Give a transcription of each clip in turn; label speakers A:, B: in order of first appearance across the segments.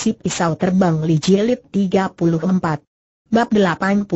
A: Si Pisau Terbang Li Jilid 34 Bab 82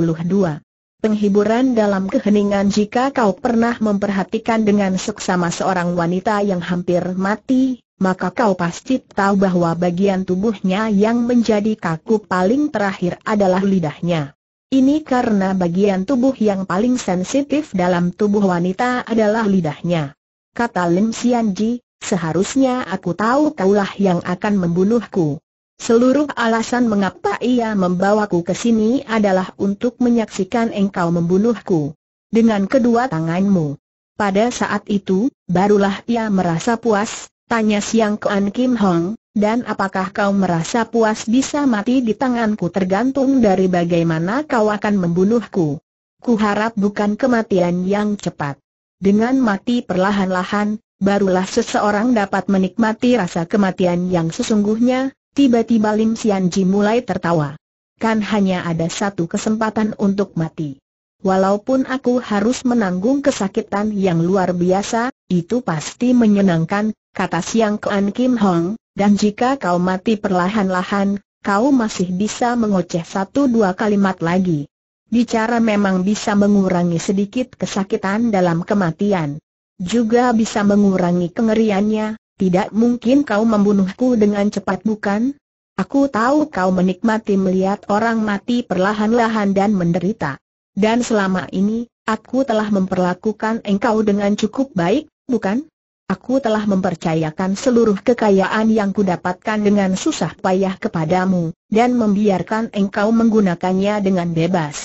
A: Penghiburan dalam keheningan jika kau pernah memperhatikan dengan seksama seorang wanita yang hampir mati, maka kau pasti tahu bahwa bagian tubuhnya yang menjadi kaku paling terakhir adalah lidahnya. Ini karena bagian tubuh yang paling sensitif dalam tubuh wanita adalah lidahnya. Kata Lim Xianji, seharusnya aku tahu kaulah yang akan membunuhku. Seluruh alasan mengapa ia membawaku ke sini adalah untuk menyaksikan engkau membunuhku dengan kedua tanganmu. Pada saat itu, barulah ia merasa puas, tanya Siang Kuan Kim Hong, dan apakah kau merasa puas bisa mati di tanganku tergantung dari bagaimana kau akan membunuhku? Kuharap bukan kematian yang cepat. Dengan mati perlahan-lahan, barulah seseorang dapat menikmati rasa kematian yang sesungguhnya, Tiba-tiba Lim Sian Ji mulai tertawa. Kan hanya ada satu kesempatan untuk mati. Walaupun aku harus menanggung kesakitan yang luar biasa, itu pasti menyenangkan, kata Siang Kuan Kim Hong, dan jika kau mati perlahan-lahan, kau masih bisa mengoceh satu dua kalimat lagi. Bicara memang bisa mengurangi sedikit kesakitan dalam kematian. Juga bisa mengurangi kengeriannya, tidak mungkin kau membunuhku dengan cepat bukan? Aku tahu kau menikmati melihat orang mati perlahan-lahan dan menderita. Dan selama ini, aku telah memperlakukan engkau dengan cukup baik, bukan? Aku telah mempercayakan seluruh kekayaan yang kudapatkan dengan susah payah kepadamu, dan membiarkan engkau menggunakannya dengan bebas.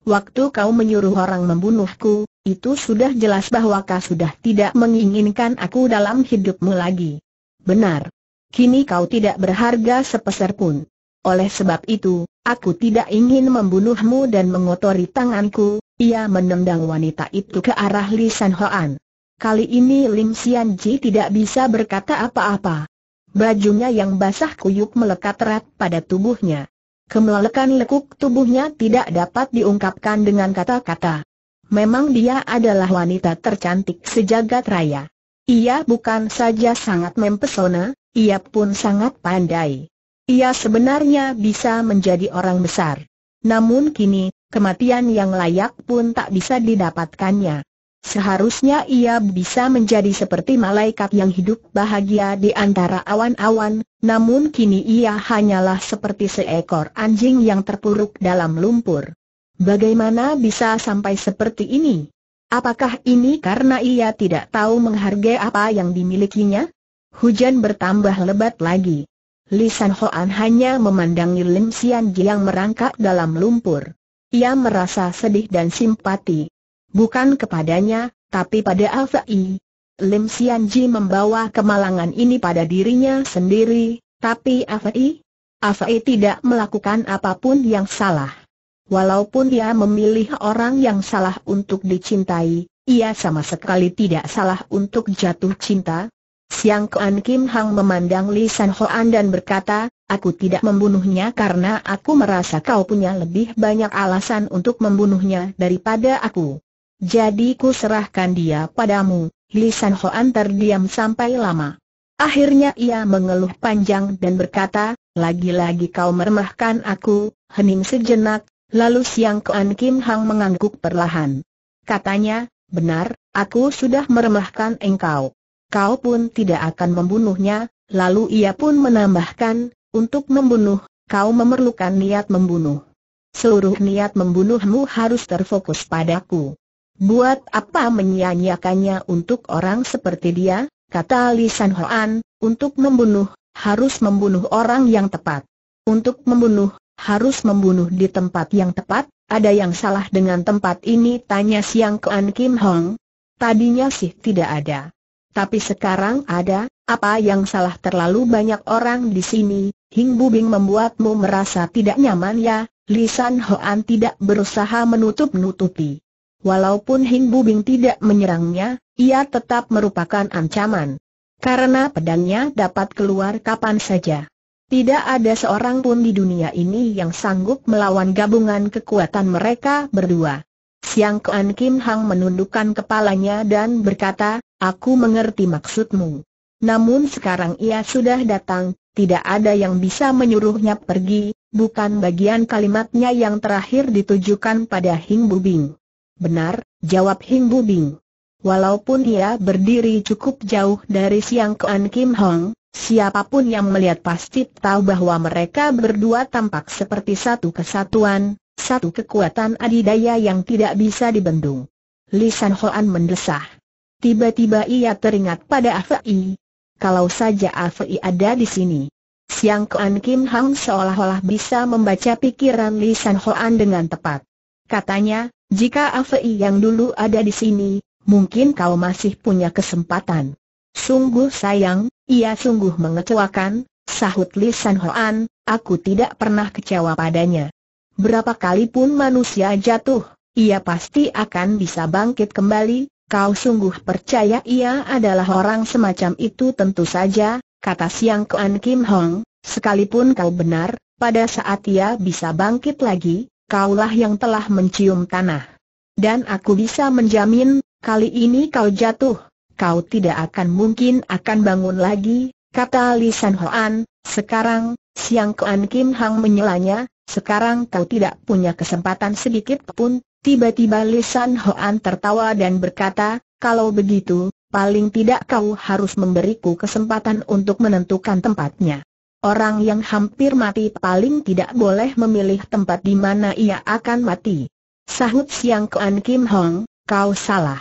A: Waktu kau menyuruh orang membunuhku, itu sudah jelas bahwa kau sudah tidak menginginkan aku dalam hidupmu lagi. Benar. Kini kau tidak berharga sepeser pun. Oleh sebab itu, aku tidak ingin membunuhmu dan mengotori tanganku, ia menendang wanita itu ke arah Li San Hoan. Kali ini Lim Sian Ji tidak bisa berkata apa-apa. Bajunya yang basah kuyup melekat erat pada tubuhnya. Kemelekan lekuk tubuhnya tidak dapat diungkapkan dengan kata-kata. Memang dia adalah wanita tercantik sejagat raya. Ia bukan saja sangat mempesona, ia pun sangat pandai. Ia sebenarnya bisa menjadi orang besar. Namun kini, kematian yang layak pun tak bisa didapatkannya. Seharusnya ia bisa menjadi seperti malaikat yang hidup bahagia di antara awan-awan, namun kini ia hanyalah seperti seekor anjing yang terpuruk dalam lumpur. Bagaimana bisa sampai seperti ini? Apakah ini karena ia tidak tahu menghargai apa yang dimilikinya? Hujan bertambah lebat lagi. Lisan San Hoan hanya memandangi Lim Sian yang merangkak dalam lumpur. Ia merasa sedih dan simpati. Bukan kepadanya, tapi pada Alfai. Lim Sianji membawa kemalangan ini pada dirinya sendiri, tapi Alfai? Alfai tidak melakukan apapun yang salah. Walaupun ia memilih orang yang salah untuk dicintai, ia sama sekali tidak salah untuk jatuh cinta. Siang Kuan Kim Hang memandang Li San Hoan dan berkata, aku tidak membunuhnya karena aku merasa kau punya lebih banyak alasan untuk membunuhnya daripada aku. Jadi ku serahkan dia padamu, Lisan Hoan terdiam sampai lama. Akhirnya ia mengeluh panjang dan berkata, lagi-lagi kau meremahkan aku, hening sejenak, lalu siang Kuan Kim Hang mengangguk perlahan. Katanya, benar, aku sudah meremahkan engkau. Kau pun tidak akan membunuhnya, lalu ia pun menambahkan, untuk membunuh, kau memerlukan niat membunuh. Seluruh niat membunuhmu harus terfokus padaku. Buat apa menyia-nyiakannya untuk orang seperti dia, kata Li San Hoan, untuk membunuh, harus membunuh orang yang tepat. Untuk membunuh, harus membunuh di tempat yang tepat, ada yang salah dengan tempat ini tanya Siang Kean Kim Hong. Tadinya sih tidak ada. Tapi sekarang ada, apa yang salah terlalu banyak orang di sini, Hing Bubing membuatmu merasa tidak nyaman ya, Li San Hoan tidak berusaha menutup-nutupi. Walaupun Hing Bubing tidak menyerangnya, ia tetap merupakan ancaman. Karena pedangnya dapat keluar kapan saja. Tidak ada seorang pun di dunia ini yang sanggup melawan gabungan kekuatan mereka berdua. Siang Kuan Kim Hang menundukkan kepalanya dan berkata, aku mengerti maksudmu. Namun sekarang ia sudah datang, tidak ada yang bisa menyuruhnya pergi, bukan bagian kalimatnya yang terakhir ditujukan pada Hing Bubing. Benar, jawab Hing Bubing. Walaupun ia berdiri cukup jauh dari Siang Kuan Kim Hong, siapapun yang melihat pasti tahu bahwa mereka berdua tampak seperti satu kesatuan, satu kekuatan adidaya yang tidak bisa dibendung. Lisan Hoan mendesah. Tiba-tiba ia teringat pada Afei. Kalau saja Afei ada di sini. Siang Kuan Kim Hong seolah-olah bisa membaca pikiran Lisan Hoan dengan tepat. Katanya, jika Afei yang dulu ada di sini, mungkin kau masih punya kesempatan. Sungguh sayang, ia sungguh mengecewakan, sahut Li San Hoan, aku tidak pernah kecewa padanya. Berapa kali pun manusia jatuh, ia pasti akan bisa bangkit kembali, kau sungguh percaya ia adalah orang semacam itu tentu saja, kata Siang Kuan Kim Hong, sekalipun kau benar, pada saat ia bisa bangkit lagi, kaulah yang telah mencium tanah. Dan aku bisa menjamin, kali ini kau jatuh, kau tidak akan mungkin akan bangun lagi, kata Lisan Hoan, sekarang, Siang Kuan Kim Hang menyelanya, sekarang kau tidak punya kesempatan sedikit pun, tiba-tiba Lisan Hoan tertawa dan berkata, kalau begitu, paling tidak kau harus memberiku kesempatan untuk menentukan tempatnya. Orang yang hampir mati paling tidak boleh memilih tempat di mana ia akan mati. Sahut Siang Kuan Kim Hong, kau salah.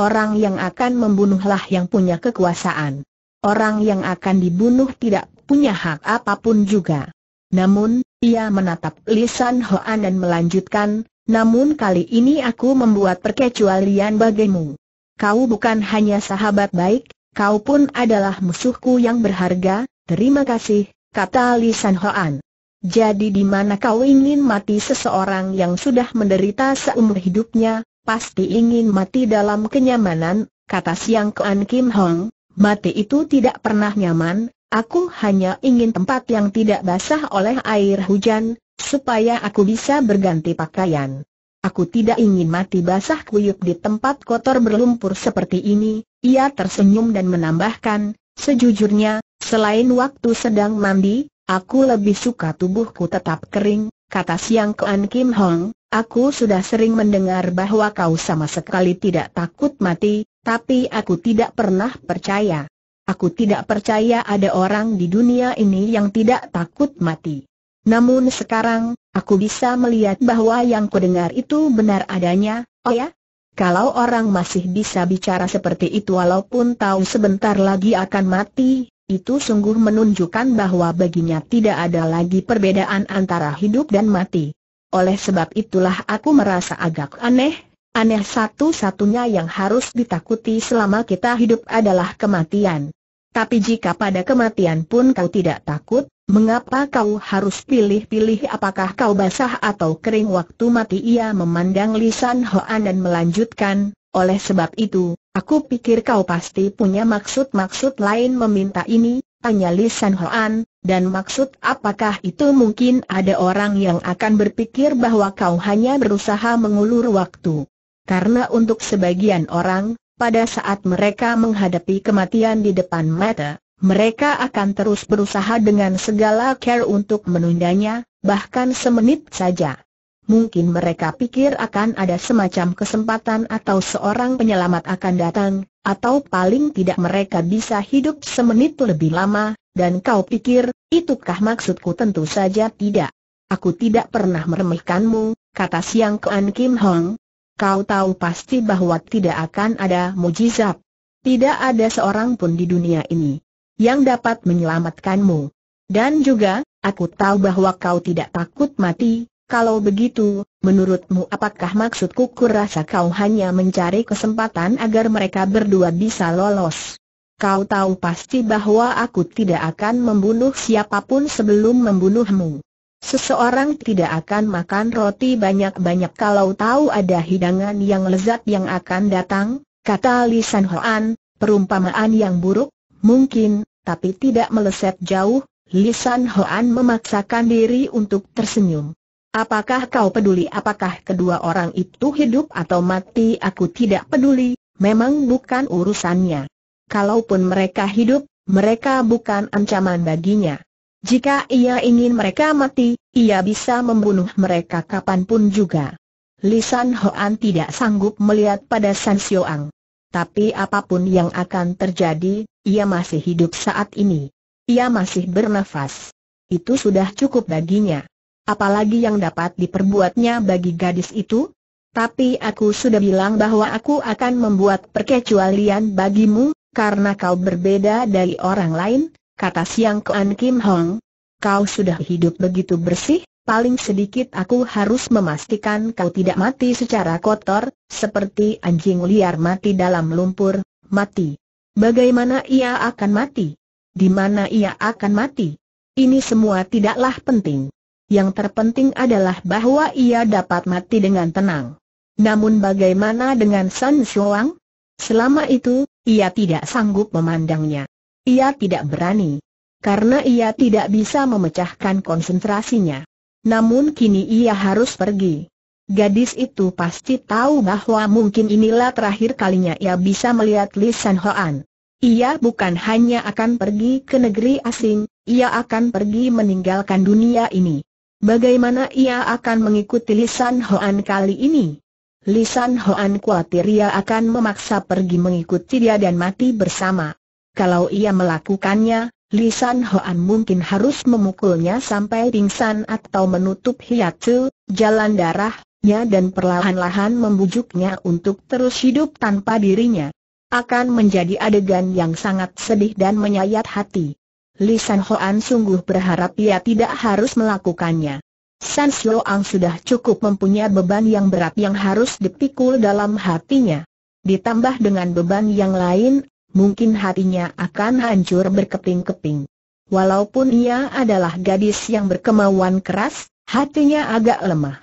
A: Orang yang akan membunuhlah yang punya kekuasaan. Orang yang akan dibunuh tidak punya hak apapun juga. Namun, ia menatap Lisan Hoan dan melanjutkan, namun kali ini aku membuat perkecualian bagimu. Kau bukan hanya sahabat baik, kau pun adalah musuhku yang berharga, terima kasih, kata Li Hoan. Jadi di mana kau ingin mati seseorang yang sudah menderita seumur hidupnya, pasti ingin mati dalam kenyamanan, kata Siang Kuan Kim Hong, mati itu tidak pernah nyaman, aku hanya ingin tempat yang tidak basah oleh air hujan, supaya aku bisa berganti pakaian. Aku tidak ingin mati basah kuyup di tempat kotor berlumpur seperti ini, ia tersenyum dan menambahkan, sejujurnya, Selain waktu sedang mandi, aku lebih suka tubuhku tetap kering, kata Siang Kuan Kim Hong, aku sudah sering mendengar bahwa kau sama sekali tidak takut mati, tapi aku tidak pernah percaya. Aku tidak percaya ada orang di dunia ini yang tidak takut mati. Namun sekarang, aku bisa melihat bahwa yang kudengar itu benar adanya, oh ya? Kalau orang masih bisa bicara seperti itu walaupun tahu sebentar lagi akan mati, itu sungguh menunjukkan bahwa baginya tidak ada lagi perbedaan antara hidup dan mati. Oleh sebab itulah aku merasa agak aneh, aneh satu-satunya yang harus ditakuti selama kita hidup adalah kematian. Tapi jika pada kematian pun kau tidak takut, Mengapa kau harus pilih-pilih apakah kau basah atau kering waktu mati ia memandang Lisan Hoan dan melanjutkan, oleh sebab itu, Aku pikir kau pasti punya maksud-maksud lain meminta ini, tanya Li San Hoan, dan maksud apakah itu mungkin ada orang yang akan berpikir bahwa kau hanya berusaha mengulur waktu. Karena untuk sebagian orang, pada saat mereka menghadapi kematian di depan mata, mereka akan terus berusaha dengan segala care untuk menundanya, bahkan semenit saja mungkin mereka pikir akan ada semacam kesempatan atau seorang penyelamat akan datang, atau paling tidak mereka bisa hidup semenit lebih lama, dan kau pikir, itukah maksudku tentu saja tidak. Aku tidak pernah meremehkanmu, kata Siang Kuan Kim Hong. Kau tahu pasti bahwa tidak akan ada mujizat. Tidak ada seorang pun di dunia ini yang dapat menyelamatkanmu. Dan juga, aku tahu bahwa kau tidak takut mati, kalau begitu, menurutmu apakah maksudku kurasa kau hanya mencari kesempatan agar mereka berdua bisa lolos? Kau tahu pasti bahwa aku tidak akan membunuh siapapun sebelum membunuhmu. Seseorang tidak akan makan roti banyak-banyak kalau tahu ada hidangan yang lezat yang akan datang, kata Lisan Hoan, perumpamaan yang buruk, mungkin, tapi tidak meleset jauh, Lisan Hoan memaksakan diri untuk tersenyum. Apakah kau peduli apakah kedua orang itu hidup atau mati aku tidak peduli, memang bukan urusannya. Kalaupun mereka hidup, mereka bukan ancaman baginya. Jika ia ingin mereka mati, ia bisa membunuh mereka kapanpun juga. Lisan Hoan tidak sanggup melihat pada San Xioang. Tapi apapun yang akan terjadi, ia masih hidup saat ini. Ia masih bernafas. Itu sudah cukup baginya apalagi yang dapat diperbuatnya bagi gadis itu? Tapi aku sudah bilang bahwa aku akan membuat perkecualian bagimu, karena kau berbeda dari orang lain, kata Siang Kuan Kim Hong. Kau sudah hidup begitu bersih, paling sedikit aku harus memastikan kau tidak mati secara kotor, seperti anjing liar mati dalam lumpur, mati. Bagaimana ia akan mati? Di mana ia akan mati? Ini semua tidaklah penting yang terpenting adalah bahwa ia dapat mati dengan tenang. Namun bagaimana dengan San Shuang? Selama itu, ia tidak sanggup memandangnya. Ia tidak berani. Karena ia tidak bisa memecahkan konsentrasinya. Namun kini ia harus pergi. Gadis itu pasti tahu bahwa mungkin inilah terakhir kalinya ia bisa melihat Li San Hoan. Ia bukan hanya akan pergi ke negeri asing, ia akan pergi meninggalkan dunia ini. Bagaimana ia akan mengikuti Lisan Hoan kali ini? Lisan Hoan khawatir ia akan memaksa pergi mengikuti dia dan mati bersama. Kalau ia melakukannya, Lisan Hoan mungkin harus memukulnya sampai pingsan atau menutup hiatu, jalan darahnya dan perlahan-lahan membujuknya untuk terus hidup tanpa dirinya. Akan menjadi adegan yang sangat sedih dan menyayat hati. Li San Hoan sungguh berharap ia tidak harus melakukannya. San Ang sudah cukup mempunyai beban yang berat yang harus dipikul dalam hatinya. Ditambah dengan beban yang lain, mungkin hatinya akan hancur berkeping-keping. Walaupun ia adalah gadis yang berkemauan keras, hatinya agak lemah.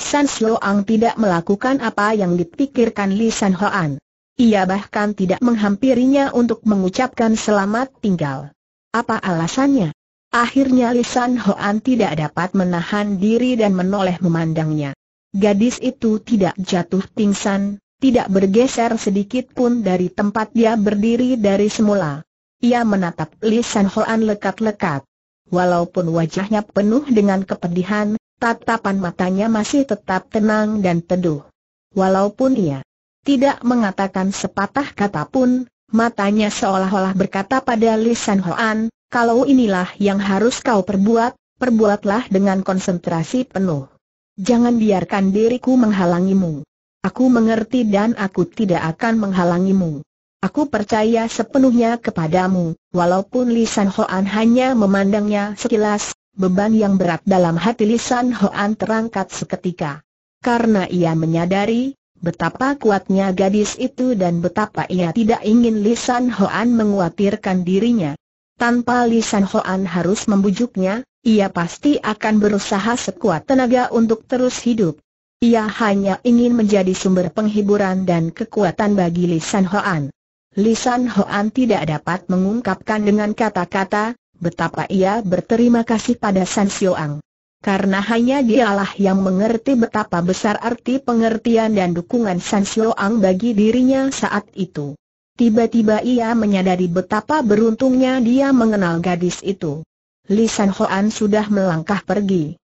A: San Ang tidak melakukan apa yang dipikirkan Li San Hoan. Ia bahkan tidak menghampirinya untuk mengucapkan selamat tinggal. Apa alasannya? Akhirnya Lisan Hoan tidak dapat menahan diri dan menoleh memandangnya. Gadis itu tidak jatuh pingsan, tidak bergeser sedikit pun dari tempat dia berdiri dari semula. Ia menatap Lisan Hoan lekat-lekat. Walaupun wajahnya penuh dengan kepedihan, tatapan matanya masih tetap tenang dan teduh. Walaupun ia tidak mengatakan sepatah kata pun, matanya seolah-olah berkata pada Lisan Hoan, kalau inilah yang harus kau perbuat, perbuatlah dengan konsentrasi penuh. Jangan biarkan diriku menghalangimu. Aku mengerti dan aku tidak akan menghalangimu. Aku percaya sepenuhnya kepadamu, walaupun Lisan Hoan hanya memandangnya sekilas, beban yang berat dalam hati Lisan Hoan terangkat seketika. Karena ia menyadari, Betapa kuatnya gadis itu dan betapa ia tidak ingin Lisan Hoan menguatirkan dirinya. Tanpa Lisan Hoan harus membujuknya, ia pasti akan berusaha sekuat tenaga untuk terus hidup. Ia hanya ingin menjadi sumber penghiburan dan kekuatan bagi Lisan Hoan. Lisan Hoan tidak dapat mengungkapkan dengan kata-kata betapa ia berterima kasih pada San Xiuang karena hanya dialah yang mengerti betapa besar arti pengertian dan dukungan San Ang bagi dirinya saat itu. Tiba-tiba ia menyadari betapa beruntungnya dia mengenal gadis itu. Li San Hoan sudah melangkah pergi.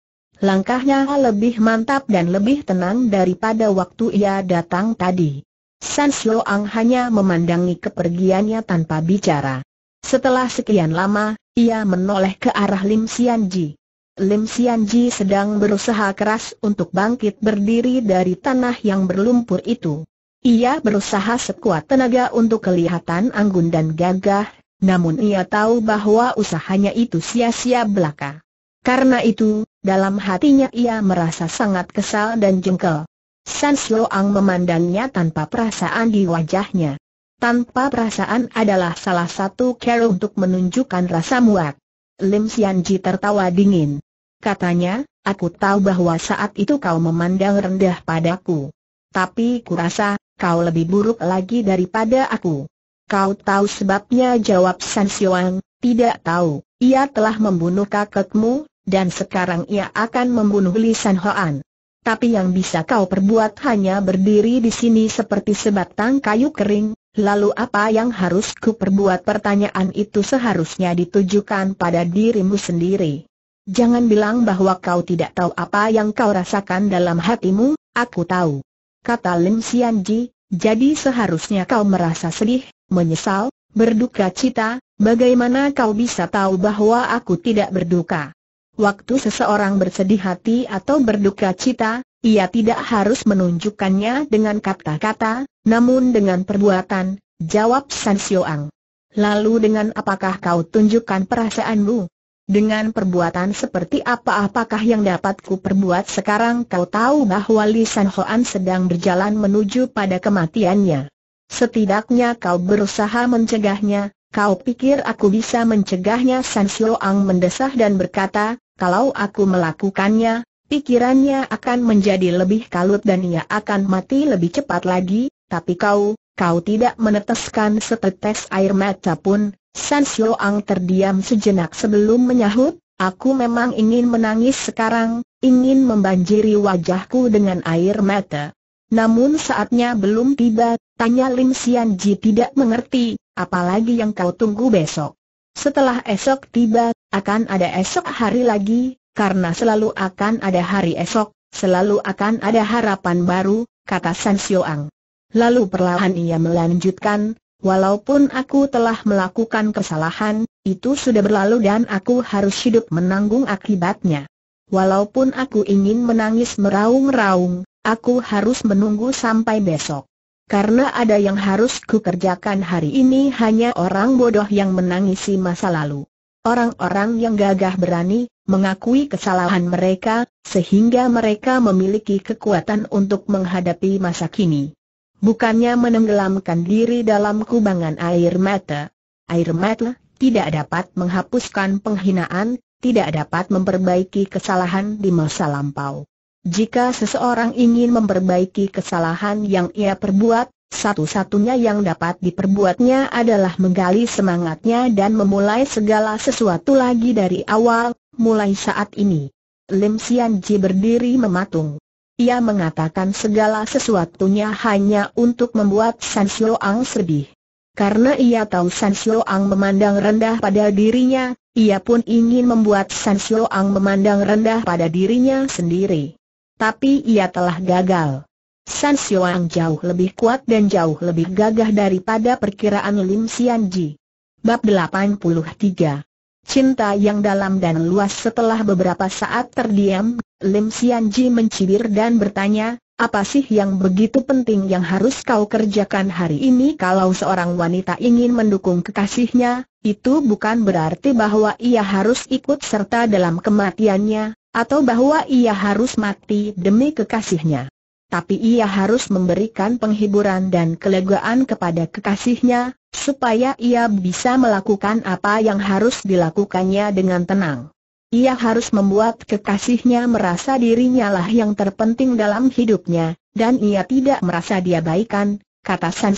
A: Langkahnya lebih mantap dan lebih tenang daripada waktu ia datang tadi. San Ang hanya memandangi kepergiannya tanpa bicara. Setelah sekian lama, ia menoleh ke arah Lim Ji. Lim Ji sedang berusaha keras untuk bangkit berdiri dari tanah yang berlumpur itu. Ia berusaha sekuat tenaga untuk kelihatan anggun dan gagah, namun ia tahu bahwa usahanya itu sia-sia belaka. Karena itu, dalam hatinya ia merasa sangat kesal dan jengkel. San Sloang memandangnya tanpa perasaan di wajahnya. Tanpa perasaan adalah salah satu cara untuk menunjukkan rasa muak. Lim Sianji tertawa dingin. Katanya, aku tahu bahwa saat itu kau memandang rendah padaku. Tapi kurasa, kau lebih buruk lagi daripada aku. Kau tahu sebabnya jawab San Xiuang, tidak tahu, ia telah membunuh kakekmu, dan sekarang ia akan membunuh Li San Hoan. Tapi yang bisa kau perbuat hanya berdiri di sini seperti sebatang kayu kering, Lalu apa yang harus perbuat? pertanyaan itu seharusnya ditujukan pada dirimu sendiri. Jangan bilang bahwa kau tidak tahu apa yang kau rasakan dalam hatimu, aku tahu. Kata Lim Xianji, jadi seharusnya kau merasa sedih, menyesal, berduka cita, bagaimana kau bisa tahu bahwa aku tidak berduka? Waktu seseorang bersedih hati atau berduka cita, ia tidak harus menunjukkannya dengan kata-kata, namun dengan perbuatan, jawab San Xioang. Lalu dengan apakah kau tunjukkan perasaanmu? Dengan perbuatan seperti apa-apakah yang dapat ku perbuat sekarang kau tahu bahwa Li San Hoan sedang berjalan menuju pada kematiannya. Setidaknya kau berusaha mencegahnya, kau pikir aku bisa mencegahnya San Xioang mendesah dan berkata, kalau aku melakukannya, pikirannya akan menjadi lebih kalut dan ia akan mati lebih cepat lagi, tapi kau, kau tidak meneteskan setetes air mata pun, San Ang terdiam sejenak sebelum menyahut, aku memang ingin menangis sekarang, ingin membanjiri wajahku dengan air mata. Namun saatnya belum tiba, tanya Lim Sian Ji tidak mengerti, apalagi yang kau tunggu besok. Setelah esok tiba, akan ada esok hari lagi, karena selalu akan ada hari esok, selalu akan ada harapan baru, kata San Xioang. Lalu perlahan ia melanjutkan, walaupun aku telah melakukan kesalahan, itu sudah berlalu dan aku harus hidup menanggung akibatnya. Walaupun aku ingin menangis meraung-raung, aku harus menunggu sampai besok. Karena ada yang harus kukerjakan hari ini hanya orang bodoh yang menangisi masa lalu. Orang-orang yang gagah berani, mengakui kesalahan mereka, sehingga mereka memiliki kekuatan untuk menghadapi masa kini. Bukannya menenggelamkan diri dalam kubangan air mata. Air mata tidak dapat menghapuskan penghinaan, tidak dapat memperbaiki kesalahan di masa lampau. Jika seseorang ingin memperbaiki kesalahan yang ia perbuat, satu-satunya yang dapat diperbuatnya adalah menggali semangatnya dan memulai segala sesuatu lagi dari awal, Mulai saat ini, Lim Sian Ji berdiri mematung. Ia mengatakan segala sesuatunya hanya untuk membuat San Xiuang sedih. Karena ia tahu San Xiuang memandang rendah pada dirinya, ia pun ingin membuat San Xiuang memandang rendah pada dirinya sendiri. Tapi ia telah gagal. San Xiuang jauh lebih kuat dan jauh lebih gagah daripada perkiraan Lim Sian Ji. Bab 83 Cinta yang dalam dan luas setelah beberapa saat terdiam, Lim Ji mencibir dan bertanya, apa sih yang begitu penting yang harus kau kerjakan hari ini kalau seorang wanita ingin mendukung kekasihnya, itu bukan berarti bahwa ia harus ikut serta dalam kematiannya, atau bahwa ia harus mati demi kekasihnya tapi ia harus memberikan penghiburan dan kelegaan kepada kekasihnya, supaya ia bisa melakukan apa yang harus dilakukannya dengan tenang. Ia harus membuat kekasihnya merasa dirinya lah yang terpenting dalam hidupnya, dan ia tidak merasa diabaikan, kata San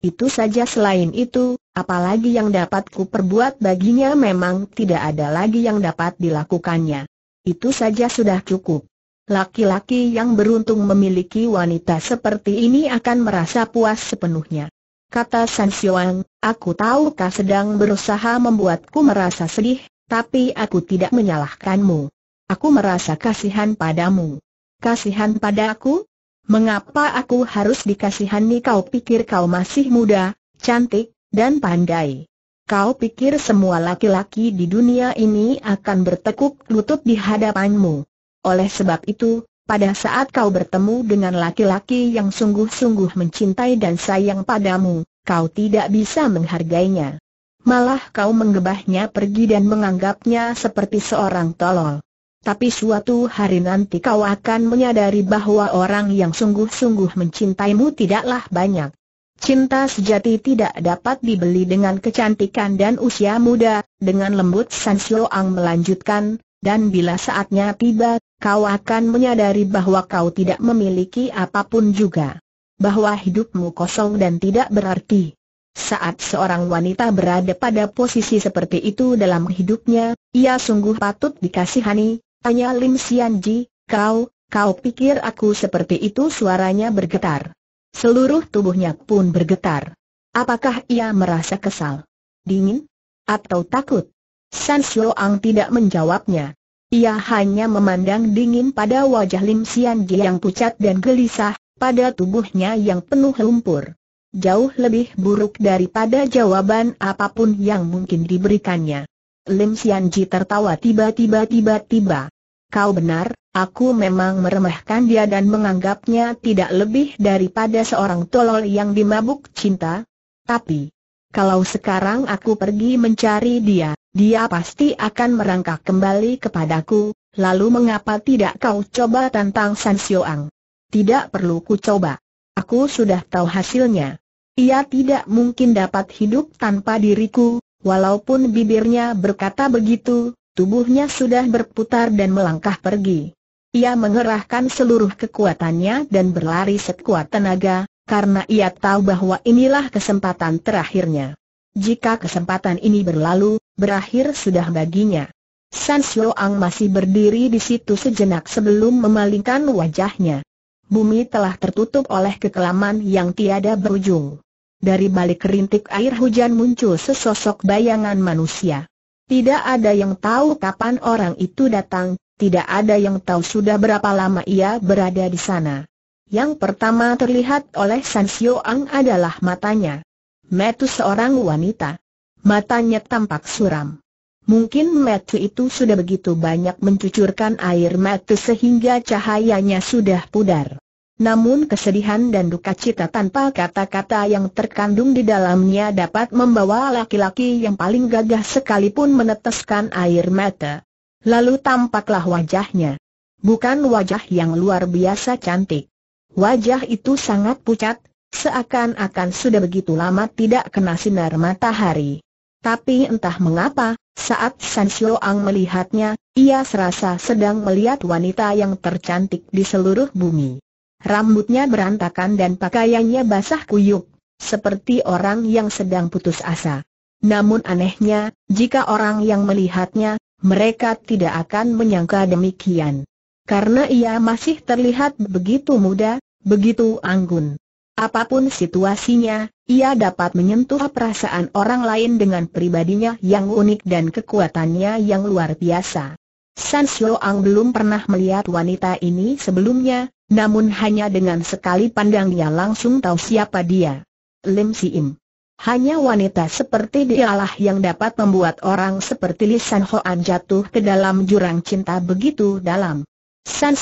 A: Itu saja selain itu, apalagi yang dapat ku perbuat baginya memang tidak ada lagi yang dapat dilakukannya. Itu saja sudah cukup. Laki-laki yang beruntung memiliki wanita seperti ini akan merasa puas sepenuhnya. Kata San Xiuang, aku tahu kau sedang berusaha membuatku merasa sedih, tapi aku tidak menyalahkanmu. Aku merasa kasihan padamu. Kasihan padaku? Mengapa aku harus dikasihani kau pikir kau masih muda, cantik, dan pandai? Kau pikir semua laki-laki di dunia ini akan bertekuk lutut di hadapanmu? Oleh sebab itu, pada saat kau bertemu dengan laki-laki yang sungguh-sungguh mencintai dan sayang padamu, kau tidak bisa menghargainya. Malah kau menggebahnya pergi dan menganggapnya seperti seorang tolol. Tapi suatu hari nanti kau akan menyadari bahwa orang yang sungguh-sungguh mencintaimu tidaklah banyak. Cinta sejati tidak dapat dibeli dengan kecantikan dan usia muda, dengan lembut San ang melanjutkan, dan bila saatnya tiba, kau akan menyadari bahwa kau tidak memiliki apapun juga. Bahwa hidupmu kosong dan tidak berarti. Saat seorang wanita berada pada posisi seperti itu dalam hidupnya, ia sungguh patut dikasihani, tanya Lim Sianji, kau, kau pikir aku seperti itu suaranya bergetar. Seluruh tubuhnya pun bergetar. Apakah ia merasa kesal, dingin, atau takut? San Ang tidak menjawabnya. Ia hanya memandang dingin pada wajah Lim Sian Ji yang pucat dan gelisah, pada tubuhnya yang penuh lumpur. Jauh lebih buruk daripada jawaban apapun yang mungkin diberikannya. Lim Sian Ji tertawa tiba-tiba tiba-tiba. Kau benar, aku memang meremehkan dia dan menganggapnya tidak lebih daripada seorang tolol yang dimabuk cinta. Tapi, kalau sekarang aku pergi mencari dia, dia pasti akan merangkak kembali kepadaku, lalu mengapa tidak kau coba tantang San Xioang? Tidak perlu ku coba. Aku sudah tahu hasilnya. Ia tidak mungkin dapat hidup tanpa diriku, walaupun bibirnya berkata begitu, tubuhnya sudah berputar dan melangkah pergi. Ia mengerahkan seluruh kekuatannya dan berlari sekuat tenaga, karena ia tahu bahwa inilah kesempatan terakhirnya. Jika kesempatan ini berlalu, berakhir sudah baginya. San Ang masih berdiri di situ sejenak sebelum memalingkan wajahnya. Bumi telah tertutup oleh kekelaman yang tiada berujung. Dari balik rintik air hujan muncul sesosok bayangan manusia. Tidak ada yang tahu kapan orang itu datang, tidak ada yang tahu sudah berapa lama ia berada di sana. Yang pertama terlihat oleh San Ang adalah matanya. Metu seorang wanita. Matanya tampak suram. Mungkin metu itu sudah begitu banyak mencucurkan air metu sehingga cahayanya sudah pudar. Namun kesedihan dan duka cita tanpa kata-kata yang terkandung di dalamnya dapat membawa laki-laki yang paling gagah sekalipun meneteskan air mata. Lalu tampaklah wajahnya. Bukan wajah yang luar biasa cantik. Wajah itu sangat pucat, seakan-akan sudah begitu lama tidak kena sinar matahari. Tapi entah mengapa, saat San ang melihatnya, ia serasa sedang melihat wanita yang tercantik di seluruh bumi. Rambutnya berantakan dan pakaiannya basah kuyup, seperti orang yang sedang putus asa. Namun anehnya, jika orang yang melihatnya, mereka tidak akan menyangka demikian karena ia masih terlihat begitu muda, begitu anggun. Apapun situasinya, ia dapat menyentuh perasaan orang lain dengan pribadinya yang unik dan kekuatannya yang luar biasa. San ang belum pernah melihat wanita ini sebelumnya, namun hanya dengan sekali pandangnya langsung tahu siapa dia. Lim Si Im. Hanya wanita seperti dialah yang dapat membuat orang seperti Li San Hoan jatuh ke dalam jurang cinta begitu dalam. San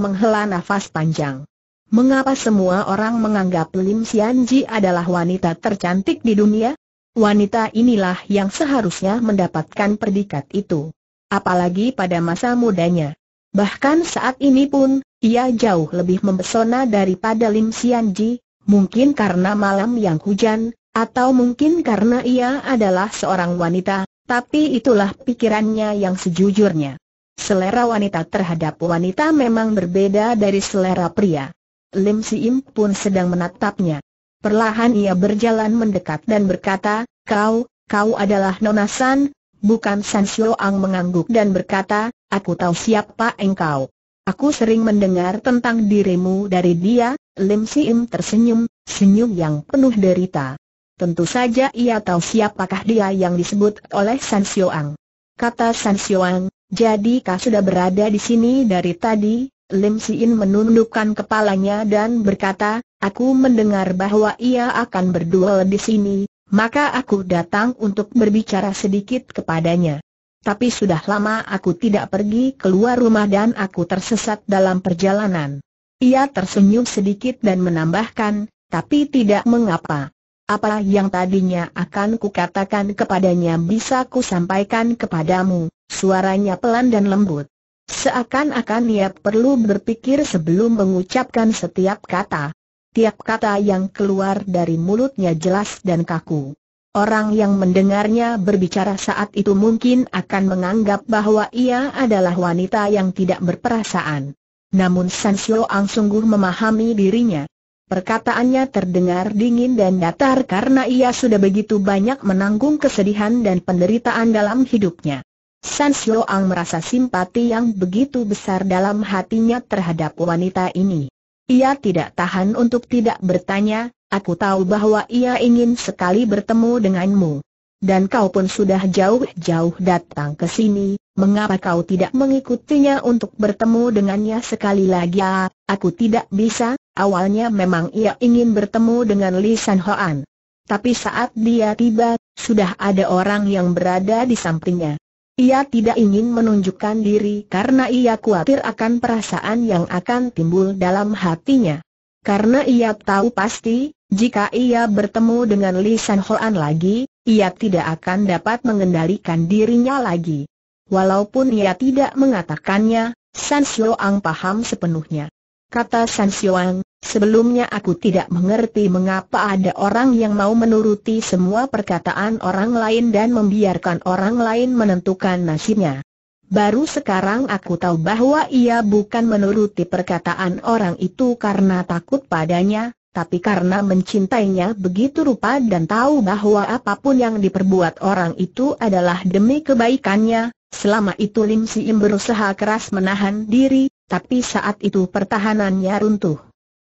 A: menghela nafas panjang. Mengapa semua orang menganggap Lim Ji adalah wanita tercantik di dunia? Wanita inilah yang seharusnya mendapatkan predikat itu. Apalagi pada masa mudanya. Bahkan saat ini pun, ia jauh lebih mempesona daripada Lim Ji, mungkin karena malam yang hujan, atau mungkin karena ia adalah seorang wanita, tapi itulah pikirannya yang sejujurnya. Selera wanita terhadap wanita memang berbeda dari selera pria. Lim Siim pun sedang menatapnya. Perlahan ia berjalan mendekat dan berkata, kau, kau adalah Nona San, bukan San Ang mengangguk dan berkata, aku tahu siapa engkau. Aku sering mendengar tentang dirimu dari dia, Lim Siim tersenyum, senyum yang penuh derita. Tentu saja ia tahu siapakah dia yang disebut oleh San Ang. Kata San Ang, jadi kau sudah berada di sini dari tadi? Lim Siin menundukkan kepalanya dan berkata, aku mendengar bahwa ia akan berduel di sini, maka aku datang untuk berbicara sedikit kepadanya. Tapi sudah lama aku tidak pergi keluar rumah dan aku tersesat dalam perjalanan. Ia tersenyum sedikit dan menambahkan, tapi tidak mengapa. Apa yang tadinya akan kukatakan kepadanya bisa kusampaikan kepadamu, suaranya pelan dan lembut. Seakan-akan ia perlu berpikir sebelum mengucapkan setiap kata. Tiap kata yang keluar dari mulutnya jelas dan kaku. Orang yang mendengarnya berbicara saat itu mungkin akan menganggap bahwa ia adalah wanita yang tidak berperasaan. Namun Sanxiao Ang sungguh memahami dirinya. Perkataannya terdengar dingin dan datar karena ia sudah begitu banyak menanggung kesedihan dan penderitaan dalam hidupnya. San Ang merasa simpati yang begitu besar dalam hatinya terhadap wanita ini. Ia tidak tahan untuk tidak bertanya, aku tahu bahwa ia ingin sekali bertemu denganmu. Dan kau pun sudah jauh-jauh datang ke sini, mengapa kau tidak mengikutinya untuk bertemu dengannya sekali lagi? Ah, aku tidak bisa, Awalnya memang ia ingin bertemu dengan Li San Hoan. Tapi saat dia tiba, sudah ada orang yang berada di sampingnya. Ia tidak ingin menunjukkan diri karena ia khawatir akan perasaan yang akan timbul dalam hatinya. Karena ia tahu pasti, jika ia bertemu dengan Li San Hoan lagi, ia tidak akan dapat mengendalikan dirinya lagi. Walaupun ia tidak mengatakannya, San Xiuang paham sepenuhnya kata San Xiuang, sebelumnya aku tidak mengerti mengapa ada orang yang mau menuruti semua perkataan orang lain dan membiarkan orang lain menentukan nasibnya. Baru sekarang aku tahu bahwa ia bukan menuruti perkataan orang itu karena takut padanya, tapi karena mencintainya begitu rupa dan tahu bahwa apapun yang diperbuat orang itu adalah demi kebaikannya, Selama itu Lim Siim berusaha keras menahan diri, tapi saat itu pertahanannya runtuh.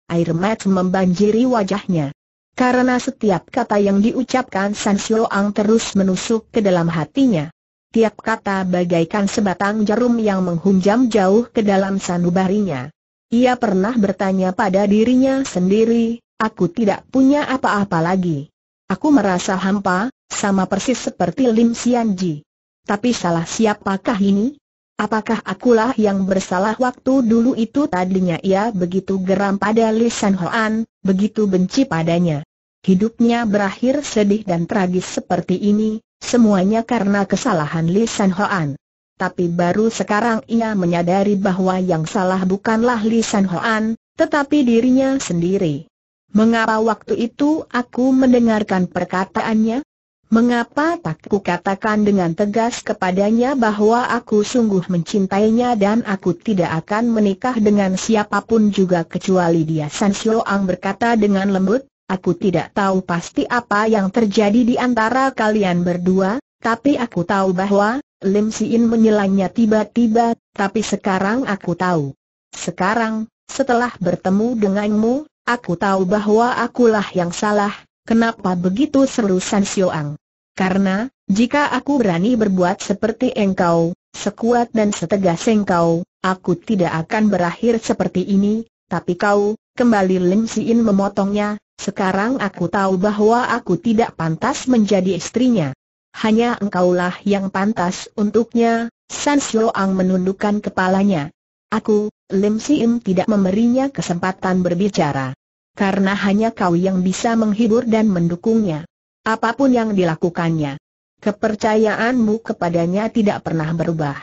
A: Air mata membanjiri wajahnya. Karena setiap kata yang diucapkan San ang terus menusuk ke dalam hatinya. Tiap kata bagaikan sebatang jarum yang menghunjam jauh ke dalam sanubarinya. Ia pernah bertanya pada dirinya sendiri, aku tidak punya apa-apa lagi. Aku merasa hampa, sama persis seperti Lim Ji. Tapi salah siapakah ini? Apakah akulah yang bersalah waktu dulu itu tadinya ia begitu geram pada Li Hoan, begitu benci padanya. Hidupnya berakhir sedih dan tragis seperti ini, semuanya karena kesalahan Li Hoan. Tapi baru sekarang ia menyadari bahwa yang salah bukanlah Li Hoan, tetapi dirinya sendiri. Mengapa waktu itu aku mendengarkan perkataannya? Mengapa tak ku katakan dengan tegas kepadanya bahwa aku sungguh mencintainya dan aku tidak akan menikah dengan siapapun juga kecuali dia San Ang berkata dengan lembut, aku tidak tahu pasti apa yang terjadi di antara kalian berdua, tapi aku tahu bahwa, Lim In menyelanya tiba-tiba, tapi sekarang aku tahu. Sekarang, setelah bertemu denganmu, aku tahu bahwa akulah yang salah, Kenapa begitu seru San Ang? Karena, jika aku berani berbuat seperti engkau, sekuat dan setegas engkau, aku tidak akan berakhir seperti ini, tapi kau, kembali Lim Siin memotongnya, sekarang aku tahu bahwa aku tidak pantas menjadi istrinya. Hanya engkaulah yang pantas untuknya, San Ang menundukkan kepalanya. Aku, Lim Siin tidak memberinya kesempatan berbicara. Karena hanya kau yang bisa menghibur dan mendukungnya. Apapun yang dilakukannya. Kepercayaanmu kepadanya tidak pernah berubah.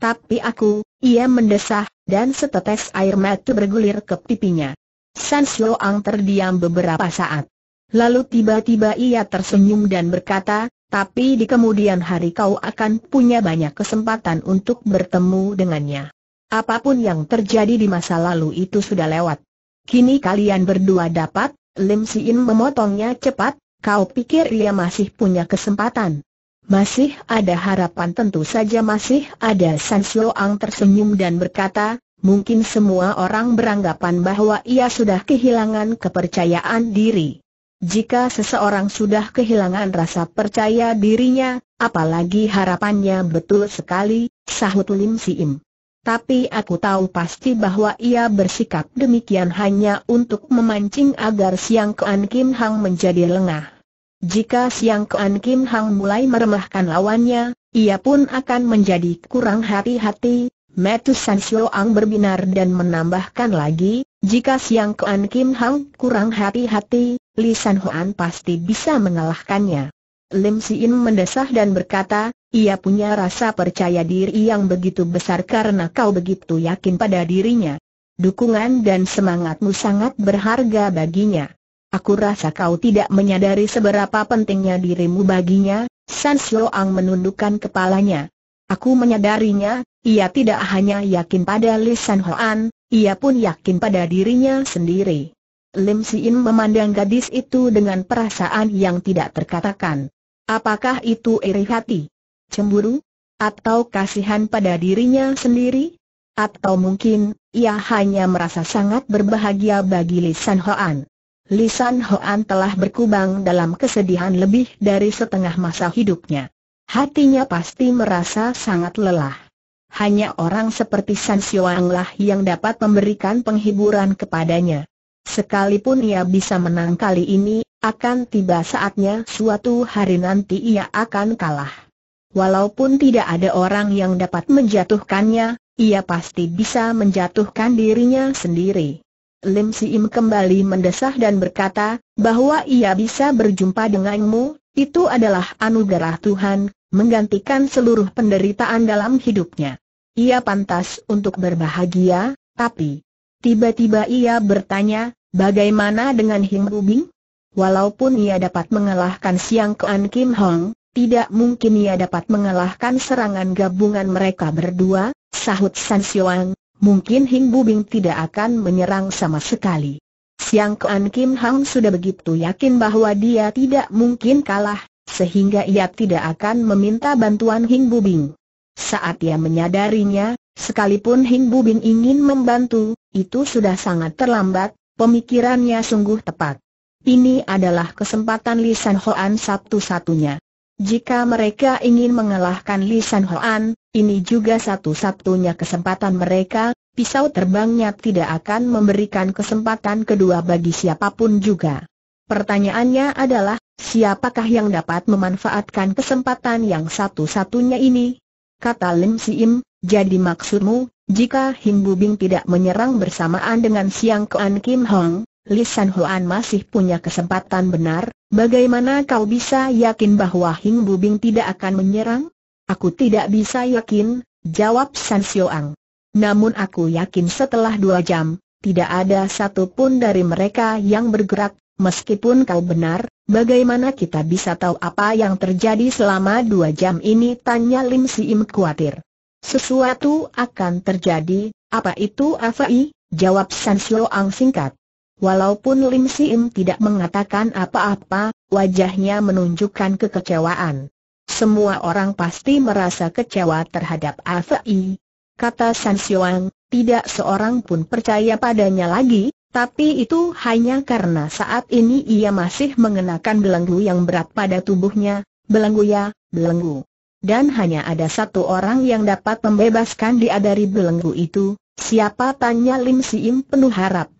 A: Tapi aku, ia mendesah, dan setetes air mata bergulir ke pipinya. San Ang terdiam beberapa saat. Lalu tiba-tiba ia tersenyum dan berkata, tapi di kemudian hari kau akan punya banyak kesempatan untuk bertemu dengannya. Apapun yang terjadi di masa lalu itu sudah lewat. Kini kalian berdua dapat, Lim Siin memotongnya cepat, kau pikir ia masih punya kesempatan. Masih ada harapan tentu saja masih ada San Ang tersenyum dan berkata, mungkin semua orang beranggapan bahwa ia sudah kehilangan kepercayaan diri. Jika seseorang sudah kehilangan rasa percaya dirinya, apalagi harapannya betul sekali, sahut Lim Im. Tapi aku tahu pasti bahwa ia bersikap demikian hanya untuk memancing agar Siang Kuan Kim Hang menjadi lengah. Jika Siang Kuan Kim Hang mulai meremehkan lawannya, ia pun akan menjadi kurang hati-hati. Metu San Ang berbinar dan menambahkan lagi, jika Siang Kuan Kim Hang kurang hati-hati, Li San Huan pasti bisa mengalahkannya. Lim Siin mendesah dan berkata, ia punya rasa percaya diri yang begitu besar karena kau begitu yakin pada dirinya. Dukungan dan semangatmu sangat berharga baginya. Aku rasa kau tidak menyadari seberapa pentingnya dirimu baginya, San Ang menundukkan kepalanya. Aku menyadarinya, ia tidak hanya yakin pada Li San Hoan, ia pun yakin pada dirinya sendiri. Lim Siin memandang gadis itu dengan perasaan yang tidak terkatakan. Apakah itu iri hati? Cemburu? Atau kasihan pada dirinya sendiri? Atau mungkin, ia hanya merasa sangat berbahagia bagi Lisan Hoan. Lisan Hoan telah berkubang dalam kesedihan lebih dari setengah masa hidupnya. Hatinya pasti merasa sangat lelah. Hanya orang seperti San Xiuang lah yang dapat memberikan penghiburan kepadanya. Sekalipun ia bisa menang kali ini, akan tiba saatnya suatu hari nanti ia akan kalah. Walaupun tidak ada orang yang dapat menjatuhkannya, ia pasti bisa menjatuhkan dirinya sendiri. Lim Siim kembali mendesah dan berkata, bahwa ia bisa berjumpa denganmu, itu adalah anugerah Tuhan, menggantikan seluruh penderitaan dalam hidupnya. Ia pantas untuk berbahagia, tapi tiba-tiba ia bertanya, bagaimana dengan Hing Rubing? Walaupun ia dapat mengalahkan Siang Kean Kim Hong, tidak mungkin ia dapat mengalahkan serangan gabungan mereka berdua, sahut San Xiuang, mungkin Hing Bubing tidak akan menyerang sama sekali. Siang Kean Kim Hong sudah begitu yakin bahwa dia tidak mungkin kalah, sehingga ia tidak akan meminta bantuan Hing Bubing. Saat ia menyadarinya, sekalipun Hing Bubing ingin membantu, itu sudah sangat terlambat, pemikirannya sungguh tepat. Ini adalah kesempatan Li Hoan satu-satunya. Jika mereka ingin mengalahkan Li Hoan, ini juga satu-satunya kesempatan mereka, pisau terbangnya tidak akan memberikan kesempatan kedua bagi siapapun juga. Pertanyaannya adalah, siapakah yang dapat memanfaatkan kesempatan yang satu-satunya ini? Kata Lim Siim, jadi maksudmu, jika Hing Bubing tidak menyerang bersamaan dengan Siang Kuan Kim Hong, Lisan Huan masih punya kesempatan benar, bagaimana kau bisa yakin bahwa Hing Bubing tidak akan menyerang? Aku tidak bisa yakin, jawab San Namun aku yakin setelah dua jam, tidak ada satupun dari mereka yang bergerak, meskipun kau benar, bagaimana kita bisa tahu apa yang terjadi selama dua jam ini? Tanya Lim Si Im khawatir. Sesuatu akan terjadi, apa itu Afai? Jawab San Sioang singkat. Walaupun Lim Sim tidak mengatakan apa-apa, wajahnya menunjukkan kekecewaan. Semua orang pasti merasa kecewa terhadap Afei. Kata San Xiuang, tidak seorang pun percaya padanya lagi, tapi itu hanya karena saat ini ia masih mengenakan belenggu yang berat pada tubuhnya, belenggu ya, belenggu. Dan hanya ada satu orang yang dapat membebaskan dia dari belenggu itu, siapa tanya Lim Sim penuh harap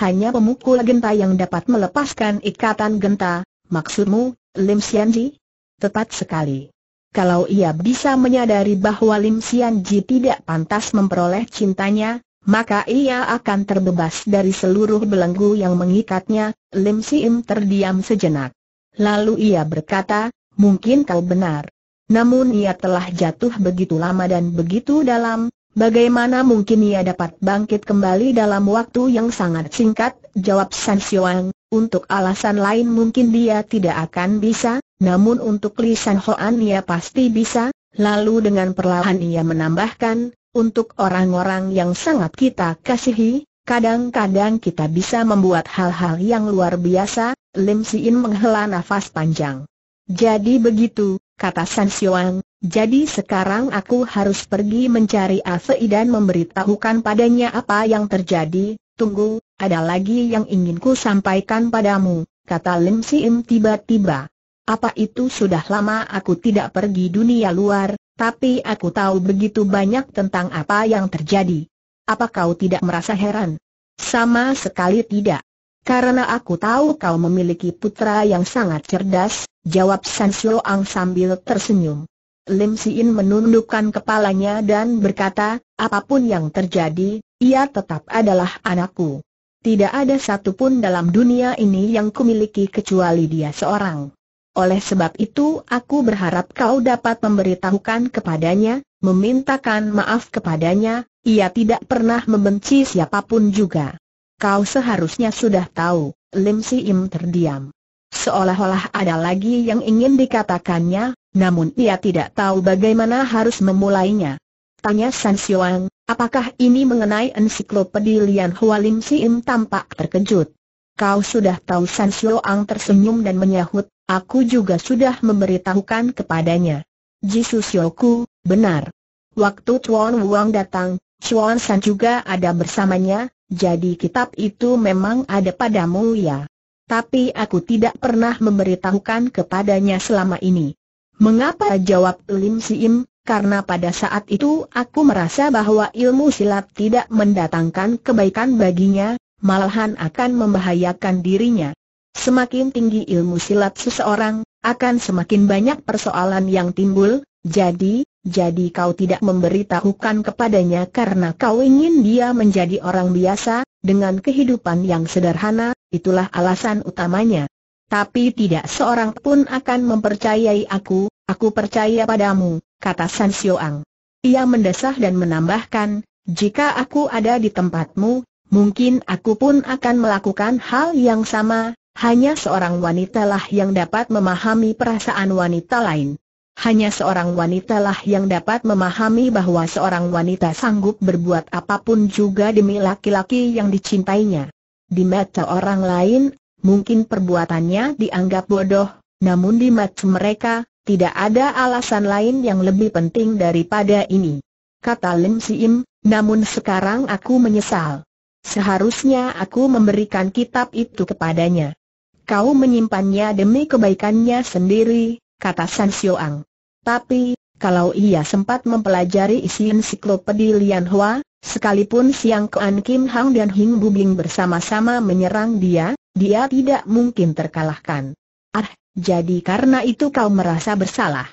A: hanya pemukul genta yang dapat melepaskan ikatan genta, maksudmu, Lim Sian Ji? Tepat sekali. Kalau ia bisa menyadari bahwa Lim Sian Ji tidak pantas memperoleh cintanya, maka ia akan terbebas dari seluruh belenggu yang mengikatnya, Lim Im terdiam sejenak. Lalu ia berkata, mungkin kau benar. Namun ia telah jatuh begitu lama dan begitu dalam, Bagaimana mungkin ia dapat bangkit kembali dalam waktu yang sangat singkat, jawab San Xiuang, untuk alasan lain mungkin dia tidak akan bisa, namun untuk Li San Hoan ia pasti bisa, lalu dengan perlahan ia menambahkan, untuk orang-orang yang sangat kita kasihi, kadang-kadang kita bisa membuat hal-hal yang luar biasa, Lim Siin menghela nafas panjang. Jadi begitu, kata San Xiuang, jadi sekarang aku harus pergi mencari Afei dan memberitahukan padanya apa yang terjadi, tunggu, ada lagi yang ingin ku sampaikan padamu, kata Lim Sim tiba-tiba. Apa itu sudah lama aku tidak pergi dunia luar, tapi aku tahu begitu banyak tentang apa yang terjadi. Apa kau tidak merasa heran? Sama sekali tidak. Karena aku tahu kau memiliki putra yang sangat cerdas, jawab Sansio ang sambil tersenyum. Lim Siin menundukkan kepalanya dan berkata, apapun yang terjadi, ia tetap adalah anakku. Tidak ada satupun dalam dunia ini yang kumiliki kecuali dia seorang. Oleh sebab itu aku berharap kau dapat memberitahukan kepadanya, memintakan maaf kepadanya, ia tidak pernah membenci siapapun juga. Kau seharusnya sudah tahu, Lim Si Im terdiam. Seolah-olah ada lagi yang ingin dikatakannya, namun ia tidak tahu bagaimana harus memulainya. Tanya San Xiuang, apakah ini mengenai ensiklopedi Lian Hua Lim Im tampak terkejut. Kau sudah tahu San Xiuang tersenyum dan menyahut, aku juga sudah memberitahukan kepadanya. Jisu Ku, benar. Waktu Chuan Wang datang, Chuan San juga ada bersamanya, jadi kitab itu memang ada padamu ya tapi aku tidak pernah memberitahukan kepadanya selama ini. Mengapa jawab Lim Siim. Karena pada saat itu aku merasa bahwa ilmu silat tidak mendatangkan kebaikan baginya, malahan akan membahayakan dirinya. Semakin tinggi ilmu silat seseorang, akan semakin banyak persoalan yang timbul, jadi, jadi kau tidak memberitahukan kepadanya karena kau ingin dia menjadi orang biasa, dengan kehidupan yang sederhana, itulah alasan utamanya. Tapi tidak seorang pun akan mempercayai aku, aku percaya padamu, kata San Xioang. Ia mendesah dan menambahkan, jika aku ada di tempatmu, mungkin aku pun akan melakukan hal yang sama, hanya seorang wanitalah yang dapat memahami perasaan wanita lain. Hanya seorang wanita lah yang dapat memahami bahwa seorang wanita sanggup berbuat apapun juga demi laki-laki yang dicintainya. Di mata orang lain, mungkin perbuatannya dianggap bodoh, namun di mata mereka, tidak ada alasan lain yang lebih penting daripada ini. Kata Lim Siim, namun sekarang aku menyesal. Seharusnya aku memberikan kitab itu kepadanya. Kau menyimpannya demi kebaikannya sendiri, kata San Ang. Tapi, kalau ia sempat mempelajari isi ensiklopedi Lian Hua, sekalipun Siang Kuan Kim Hang dan Hing Bing bersama-sama menyerang dia, dia tidak mungkin terkalahkan. Ah, jadi karena itu kau merasa bersalah.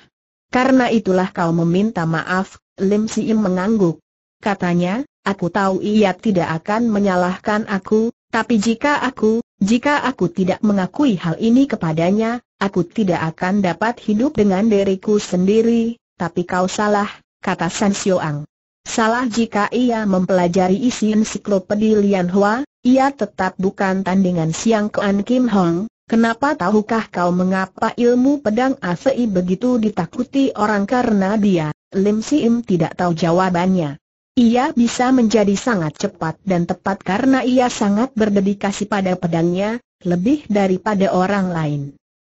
A: Karena itulah kau meminta maaf, Lim Im mengangguk. Katanya, aku tahu ia tidak akan menyalahkan aku, tapi jika aku, jika aku tidak mengakui hal ini kepadanya, aku tidak akan dapat hidup dengan diriku sendiri, tapi kau salah, kata San Xioang. Salah jika ia mempelajari isi ensiklopedi Lian Hua, ia tetap bukan tandingan Siang Kuan Kim Hong. Kenapa tahukah kau mengapa ilmu pedang ASEI begitu ditakuti orang karena dia? Lim Im tidak tahu jawabannya. Ia bisa menjadi sangat cepat dan tepat karena ia sangat berdedikasi pada pedangnya, lebih daripada orang lain.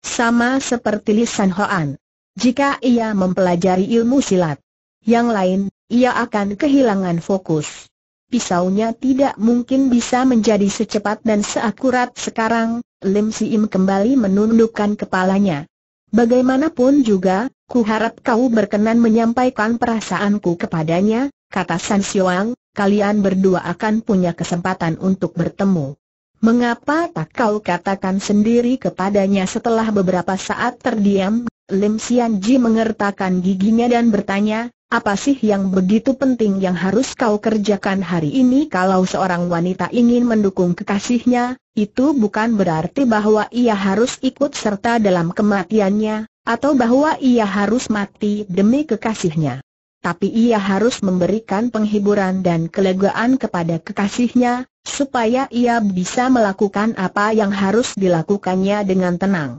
A: Sama seperti Li San Hoan. Jika ia mempelajari ilmu silat yang lain, ia akan kehilangan fokus. Pisaunya tidak mungkin bisa menjadi secepat dan seakurat sekarang, Lim Im kembali menundukkan kepalanya. Bagaimanapun juga, ku harap kau berkenan menyampaikan perasaanku kepadanya, kata San Xiuang, kalian berdua akan punya kesempatan untuk bertemu. Mengapa tak kau katakan sendiri kepadanya setelah beberapa saat terdiam, Lim Xian Ji mengertakkan giginya dan bertanya, apa sih yang begitu penting yang harus kau kerjakan hari ini kalau seorang wanita ingin mendukung kekasihnya, itu bukan berarti bahwa ia harus ikut serta dalam kematiannya, atau bahwa ia harus mati demi kekasihnya tapi ia harus memberikan penghiburan dan kelegaan kepada kekasihnya, supaya ia bisa melakukan apa yang harus dilakukannya dengan tenang.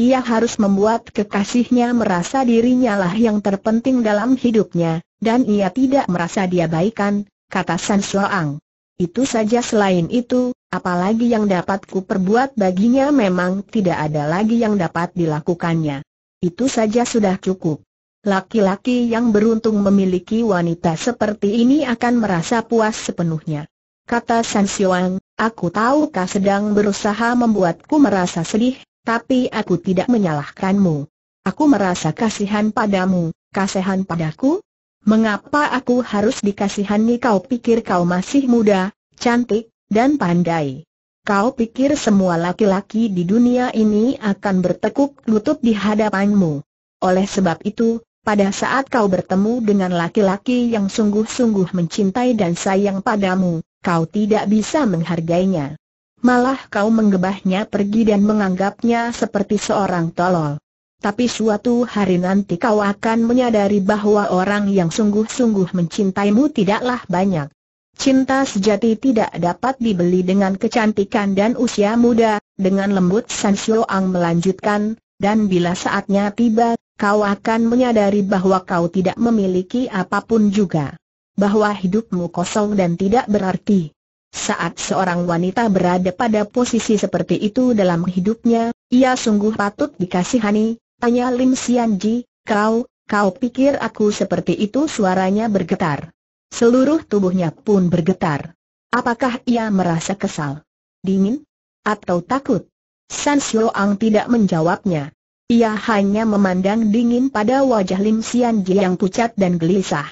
A: Ia harus membuat kekasihnya merasa dirinya lah yang terpenting dalam hidupnya, dan ia tidak merasa diabaikan, kata San Shoang. Itu saja selain itu, apalagi yang dapat ku perbuat baginya memang tidak ada lagi yang dapat dilakukannya. Itu saja sudah cukup. Laki-laki yang beruntung memiliki wanita seperti ini akan merasa puas sepenuhnya. Kata San Xiuang, aku tahu kau sedang berusaha membuatku merasa sedih, tapi aku tidak menyalahkanmu. Aku merasa kasihan padamu, kasihan padaku? Mengapa aku harus dikasihani kau pikir kau masih muda, cantik, dan pandai? Kau pikir semua laki-laki di dunia ini akan bertekuk lutut di hadapanmu? Oleh sebab itu, pada saat kau bertemu dengan laki-laki yang sungguh-sungguh mencintai dan sayang padamu, kau tidak bisa menghargainya. Malah kau menggebahnya pergi dan menganggapnya seperti seorang tolol. Tapi suatu hari nanti kau akan menyadari bahwa orang yang sungguh-sungguh mencintaimu tidaklah banyak. Cinta sejati tidak dapat dibeli dengan kecantikan dan usia muda, dengan lembut San ang melanjutkan, dan bila saatnya tiba, kau akan menyadari bahwa kau tidak memiliki apapun juga. Bahwa hidupmu kosong dan tidak berarti. Saat seorang wanita berada pada posisi seperti itu dalam hidupnya, ia sungguh patut dikasihani, tanya Lim Sianji, kau, kau pikir aku seperti itu suaranya bergetar. Seluruh tubuhnya pun bergetar. Apakah ia merasa kesal, dingin, atau takut? San Ang tidak menjawabnya. Ia hanya memandang dingin pada wajah Lim Sian Ji yang pucat dan gelisah.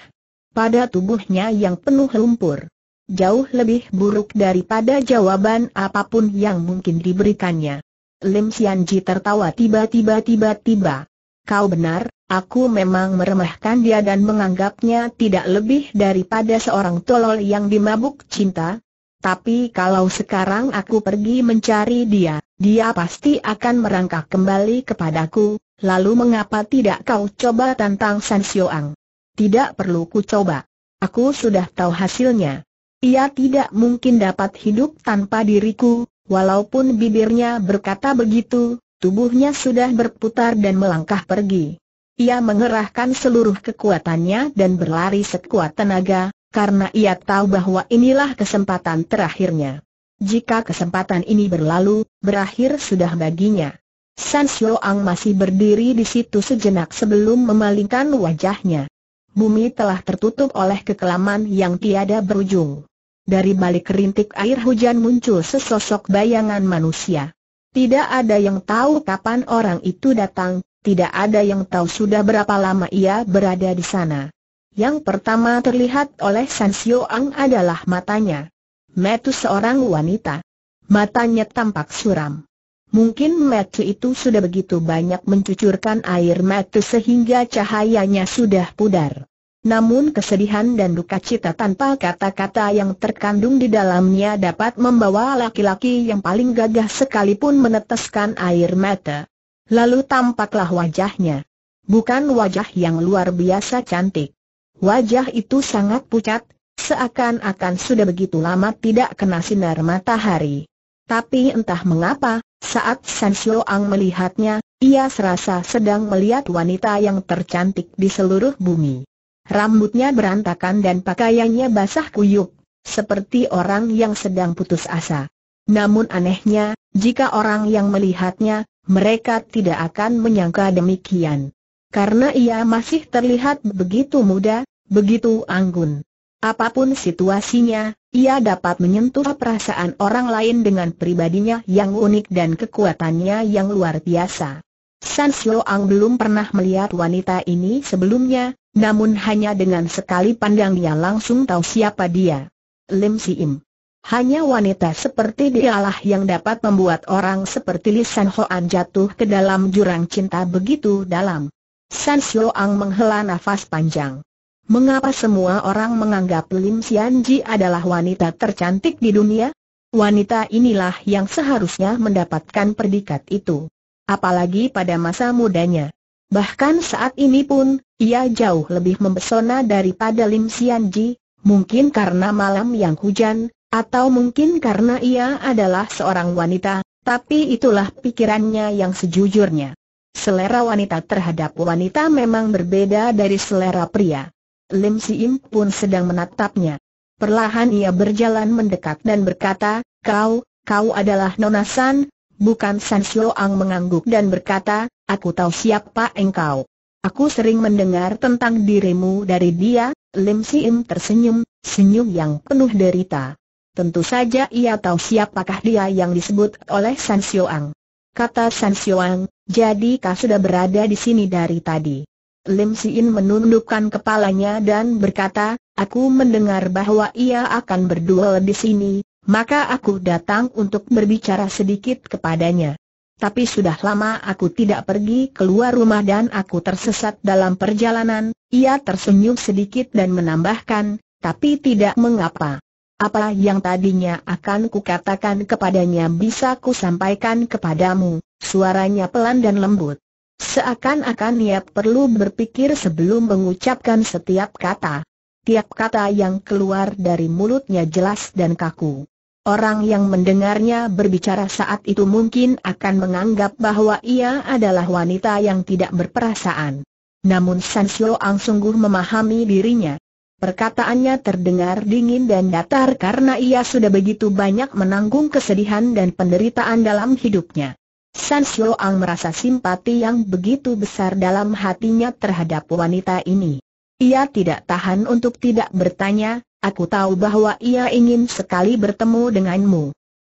A: Pada tubuhnya yang penuh lumpur. Jauh lebih buruk daripada jawaban apapun yang mungkin diberikannya. Lim Sian Ji tertawa tiba-tiba tiba-tiba. Kau benar, Aku memang meremehkan dia dan menganggapnya tidak lebih daripada seorang tolol yang dimabuk cinta, tapi kalau sekarang aku pergi mencari dia, dia pasti akan merangkak kembali kepadaku, lalu mengapa tidak kau coba tantang San Xioang? Tidak perlu ku coba. Aku sudah tahu hasilnya. Ia tidak mungkin dapat hidup tanpa diriku, walaupun bibirnya berkata begitu, tubuhnya sudah berputar dan melangkah pergi. Ia mengerahkan seluruh kekuatannya dan berlari sekuat tenaga, karena ia tahu bahwa inilah kesempatan terakhirnya. Jika kesempatan ini berlalu, berakhir sudah baginya. San Ang masih berdiri di situ sejenak sebelum memalingkan wajahnya. Bumi telah tertutup oleh kekelaman yang tiada berujung. Dari balik rintik air hujan muncul sesosok bayangan manusia. Tidak ada yang tahu kapan orang itu datang, tidak ada yang tahu sudah berapa lama ia berada di sana. Yang pertama terlihat oleh San Ang adalah matanya. Metu seorang wanita. Matanya tampak suram. Mungkin Metu itu sudah begitu banyak mencucurkan air metu sehingga cahayanya sudah pudar. Namun kesedihan dan duka cita tanpa kata-kata yang terkandung di dalamnya dapat membawa laki-laki yang paling gagah sekalipun meneteskan air mata. Lalu tampaklah wajahnya. Bukan wajah yang luar biasa cantik. Wajah itu sangat pucat, seakan-akan sudah begitu lama tidak kena sinar matahari. Tapi entah mengapa, saat San Ang melihatnya, ia serasa sedang melihat wanita yang tercantik di seluruh bumi. Rambutnya berantakan dan pakaiannya basah kuyup, seperti orang yang sedang putus asa. Namun anehnya, jika orang yang melihatnya, mereka tidak akan menyangka demikian karena ia masih terlihat begitu muda, begitu anggun. Apapun situasinya, ia dapat menyentuh perasaan orang lain dengan pribadinya yang unik dan kekuatannya yang luar biasa. San Xiao Ang belum pernah melihat wanita ini sebelumnya, namun hanya dengan sekali pandang dia langsung tahu siapa dia. Lim Si Im. Hanya wanita seperti dialah yang dapat membuat orang seperti Li San Hoan jatuh ke dalam jurang cinta begitu dalam. San Xiuang menghela nafas panjang. Mengapa semua orang menganggap Lim Ji adalah wanita tercantik di dunia? Wanita inilah yang seharusnya mendapatkan predikat itu. Apalagi pada masa mudanya. Bahkan saat ini pun, ia jauh lebih mempesona daripada Lim Ji, mungkin karena malam yang hujan, atau mungkin karena ia adalah seorang wanita, tapi itulah pikirannya yang sejujurnya. Selera wanita terhadap wanita memang berbeda dari selera pria. Lim Siim pun sedang menatapnya. Perlahan ia berjalan mendekat dan berkata, Kau, kau adalah Nona San, bukan San Ang mengangguk dan berkata, Aku tahu siapa engkau. Aku sering mendengar tentang dirimu dari dia, Lim Siim tersenyum, senyum yang penuh derita. Tentu saja ia tahu siapakah dia yang disebut oleh San Ang. Kata San Ang, jadi kau sudah berada di sini dari tadi. Lim Siin menundukkan kepalanya dan berkata, aku mendengar bahwa ia akan berduel di sini, maka aku datang untuk berbicara sedikit kepadanya. Tapi sudah lama aku tidak pergi keluar rumah dan aku tersesat dalam perjalanan, ia tersenyum sedikit dan menambahkan, tapi tidak mengapa. Apa yang tadinya akan kukatakan kepadanya bisa kusampaikan kepadamu. Suaranya pelan dan lembut. Seakan-akan ia perlu berpikir sebelum mengucapkan setiap kata. Tiap kata yang keluar dari mulutnya jelas dan kaku. Orang yang mendengarnya berbicara saat itu mungkin akan menganggap bahwa ia adalah wanita yang tidak berperasaan. Namun San Ang sungguh memahami dirinya. Perkataannya terdengar dingin dan datar karena ia sudah begitu banyak menanggung kesedihan dan penderitaan dalam hidupnya. San Ang merasa simpati yang begitu besar dalam hatinya terhadap wanita ini. Ia tidak tahan untuk tidak bertanya, aku tahu bahwa ia ingin sekali bertemu denganmu.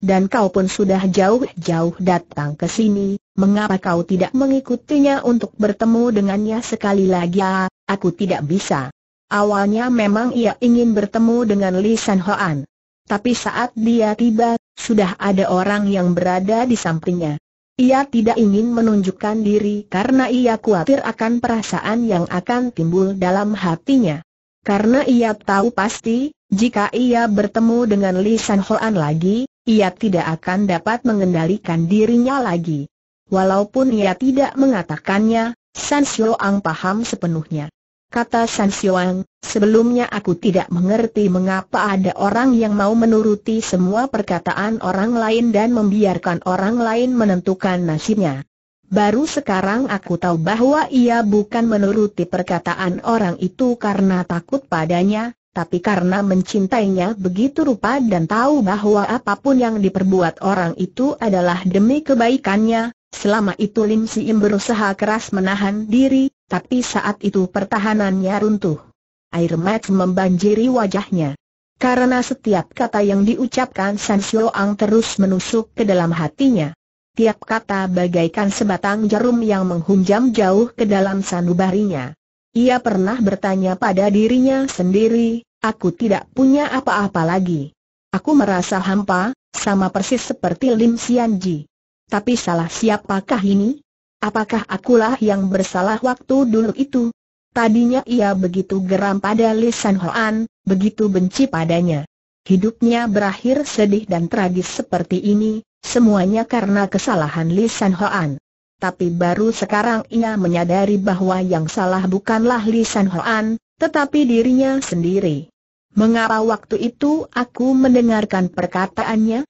A: Dan kau pun sudah jauh-jauh datang ke sini, mengapa kau tidak mengikutinya untuk bertemu dengannya sekali lagi? Ah, aku tidak bisa. Awalnya memang ia ingin bertemu dengan Li San Hoan. Tapi saat dia tiba, sudah ada orang yang berada di sampingnya. Ia tidak ingin menunjukkan diri karena ia khawatir akan perasaan yang akan timbul dalam hatinya. Karena ia tahu pasti, jika ia bertemu dengan Li San Hoan lagi, ia tidak akan dapat mengendalikan dirinya lagi. Walaupun ia tidak mengatakannya, San Xiu Ang paham sepenuhnya kata San Xiuang, sebelumnya aku tidak mengerti mengapa ada orang yang mau menuruti semua perkataan orang lain dan membiarkan orang lain menentukan nasibnya. Baru sekarang aku tahu bahwa ia bukan menuruti perkataan orang itu karena takut padanya, tapi karena mencintainya begitu rupa dan tahu bahwa apapun yang diperbuat orang itu adalah demi kebaikannya, selama itu Lim Si Im berusaha keras menahan diri, tapi saat itu pertahanannya runtuh. Air mata membanjiri wajahnya. Karena setiap kata yang diucapkan San ang terus menusuk ke dalam hatinya. Tiap kata bagaikan sebatang jarum yang menghunjam jauh ke dalam sanubarinya. Ia pernah bertanya pada dirinya sendiri, aku tidak punya apa-apa lagi. Aku merasa hampa, sama persis seperti Lim Xianji. Tapi salah siapakah ini? Apakah akulah yang bersalah waktu dulu itu? Tadinya ia begitu geram pada Li San Hoan, begitu benci padanya. Hidupnya berakhir sedih dan tragis seperti ini, semuanya karena kesalahan Li San Hoan. Tapi baru sekarang ia menyadari bahwa yang salah bukanlah Li San Hoan, tetapi dirinya sendiri. Mengapa waktu itu aku mendengarkan perkataannya?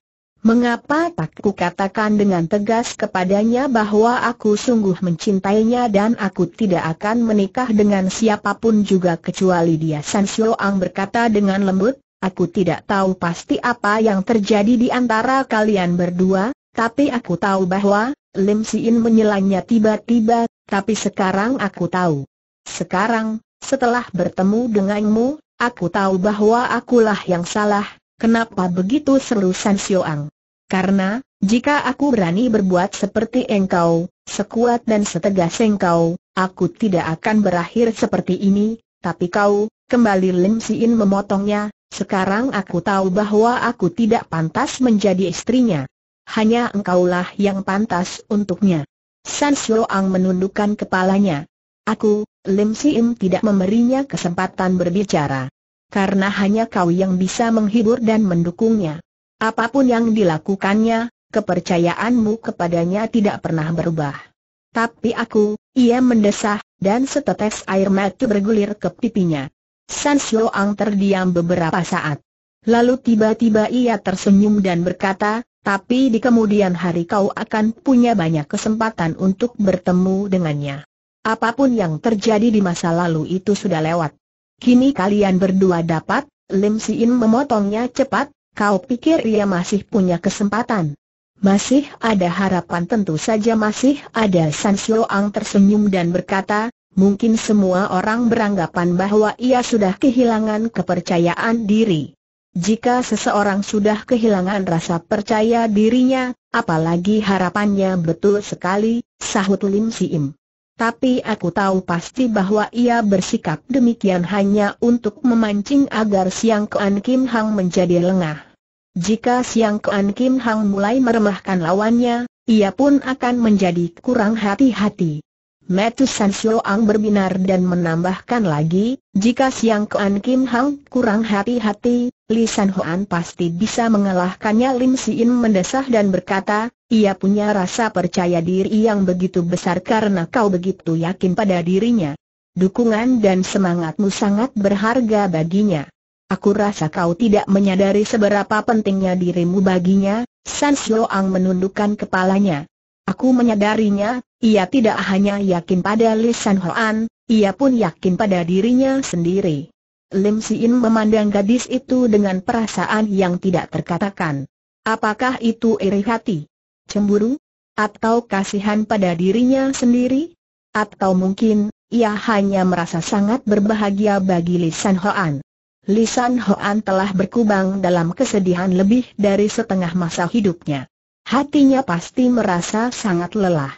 A: Mengapa tak kukatakan dengan tegas kepadanya bahwa aku sungguh mencintainya dan aku tidak akan menikah dengan siapapun juga kecuali dia San Ang berkata dengan lembut, aku tidak tahu pasti apa yang terjadi di antara kalian berdua, tapi aku tahu bahwa, Lim Siin menyelanya tiba-tiba, tapi sekarang aku tahu. Sekarang, setelah bertemu denganmu, aku tahu bahwa akulah yang salah, Kenapa begitu seru San Ang? Karena, jika aku berani berbuat seperti engkau, sekuat dan setegas engkau, aku tidak akan berakhir seperti ini, tapi kau, kembali Lim Siin memotongnya, sekarang aku tahu bahwa aku tidak pantas menjadi istrinya. Hanya engkaulah yang pantas untuknya. San Ang menundukkan kepalanya. Aku, Lim Siin tidak memberinya kesempatan berbicara. Karena hanya kau yang bisa menghibur dan mendukungnya. Apapun yang dilakukannya, kepercayaanmu kepadanya tidak pernah berubah. Tapi aku, ia mendesah, dan setetes air mata bergulir ke pipinya. San ang terdiam beberapa saat. Lalu tiba-tiba ia tersenyum dan berkata, tapi di kemudian hari kau akan punya banyak kesempatan untuk bertemu dengannya. Apapun yang terjadi di masa lalu itu sudah lewat. Kini kalian berdua dapat, Lim Siin memotongnya cepat, Kau pikir ia masih punya kesempatan? Masih ada harapan tentu saja masih ada San ang tersenyum dan berkata, mungkin semua orang beranggapan bahwa ia sudah kehilangan kepercayaan diri. Jika seseorang sudah kehilangan rasa percaya dirinya, apalagi harapannya betul sekali, sahut Lim Siim. Tapi aku tahu pasti bahwa ia bersikap demikian hanya untuk memancing agar Siang Kean Kim Hang menjadi lengah. Jika Siang Kuan Kim Hang mulai meremahkan lawannya, ia pun akan menjadi kurang hati-hati. Metu San Ang berbinar dan menambahkan lagi, jika Siang Kuan Kim Hang kurang hati-hati, Li San Huan pasti bisa mengalahkannya Lim Siin mendesah dan berkata, ia punya rasa percaya diri yang begitu besar karena kau begitu yakin pada dirinya. Dukungan dan semangatmu sangat berharga baginya. Aku rasa kau tidak menyadari seberapa pentingnya dirimu baginya, San Ang menundukkan kepalanya. Aku menyadarinya, ia tidak hanya yakin pada Li San Hoan, ia pun yakin pada dirinya sendiri. Lim Siin memandang gadis itu dengan perasaan yang tidak terkatakan. Apakah itu iri hati? Cemburu? Atau kasihan pada dirinya sendiri? Atau mungkin, ia hanya merasa sangat berbahagia bagi Li San Hoan. Lisan Hoan telah berkubang dalam kesedihan lebih dari setengah masa hidupnya. Hatinya pasti merasa sangat lelah.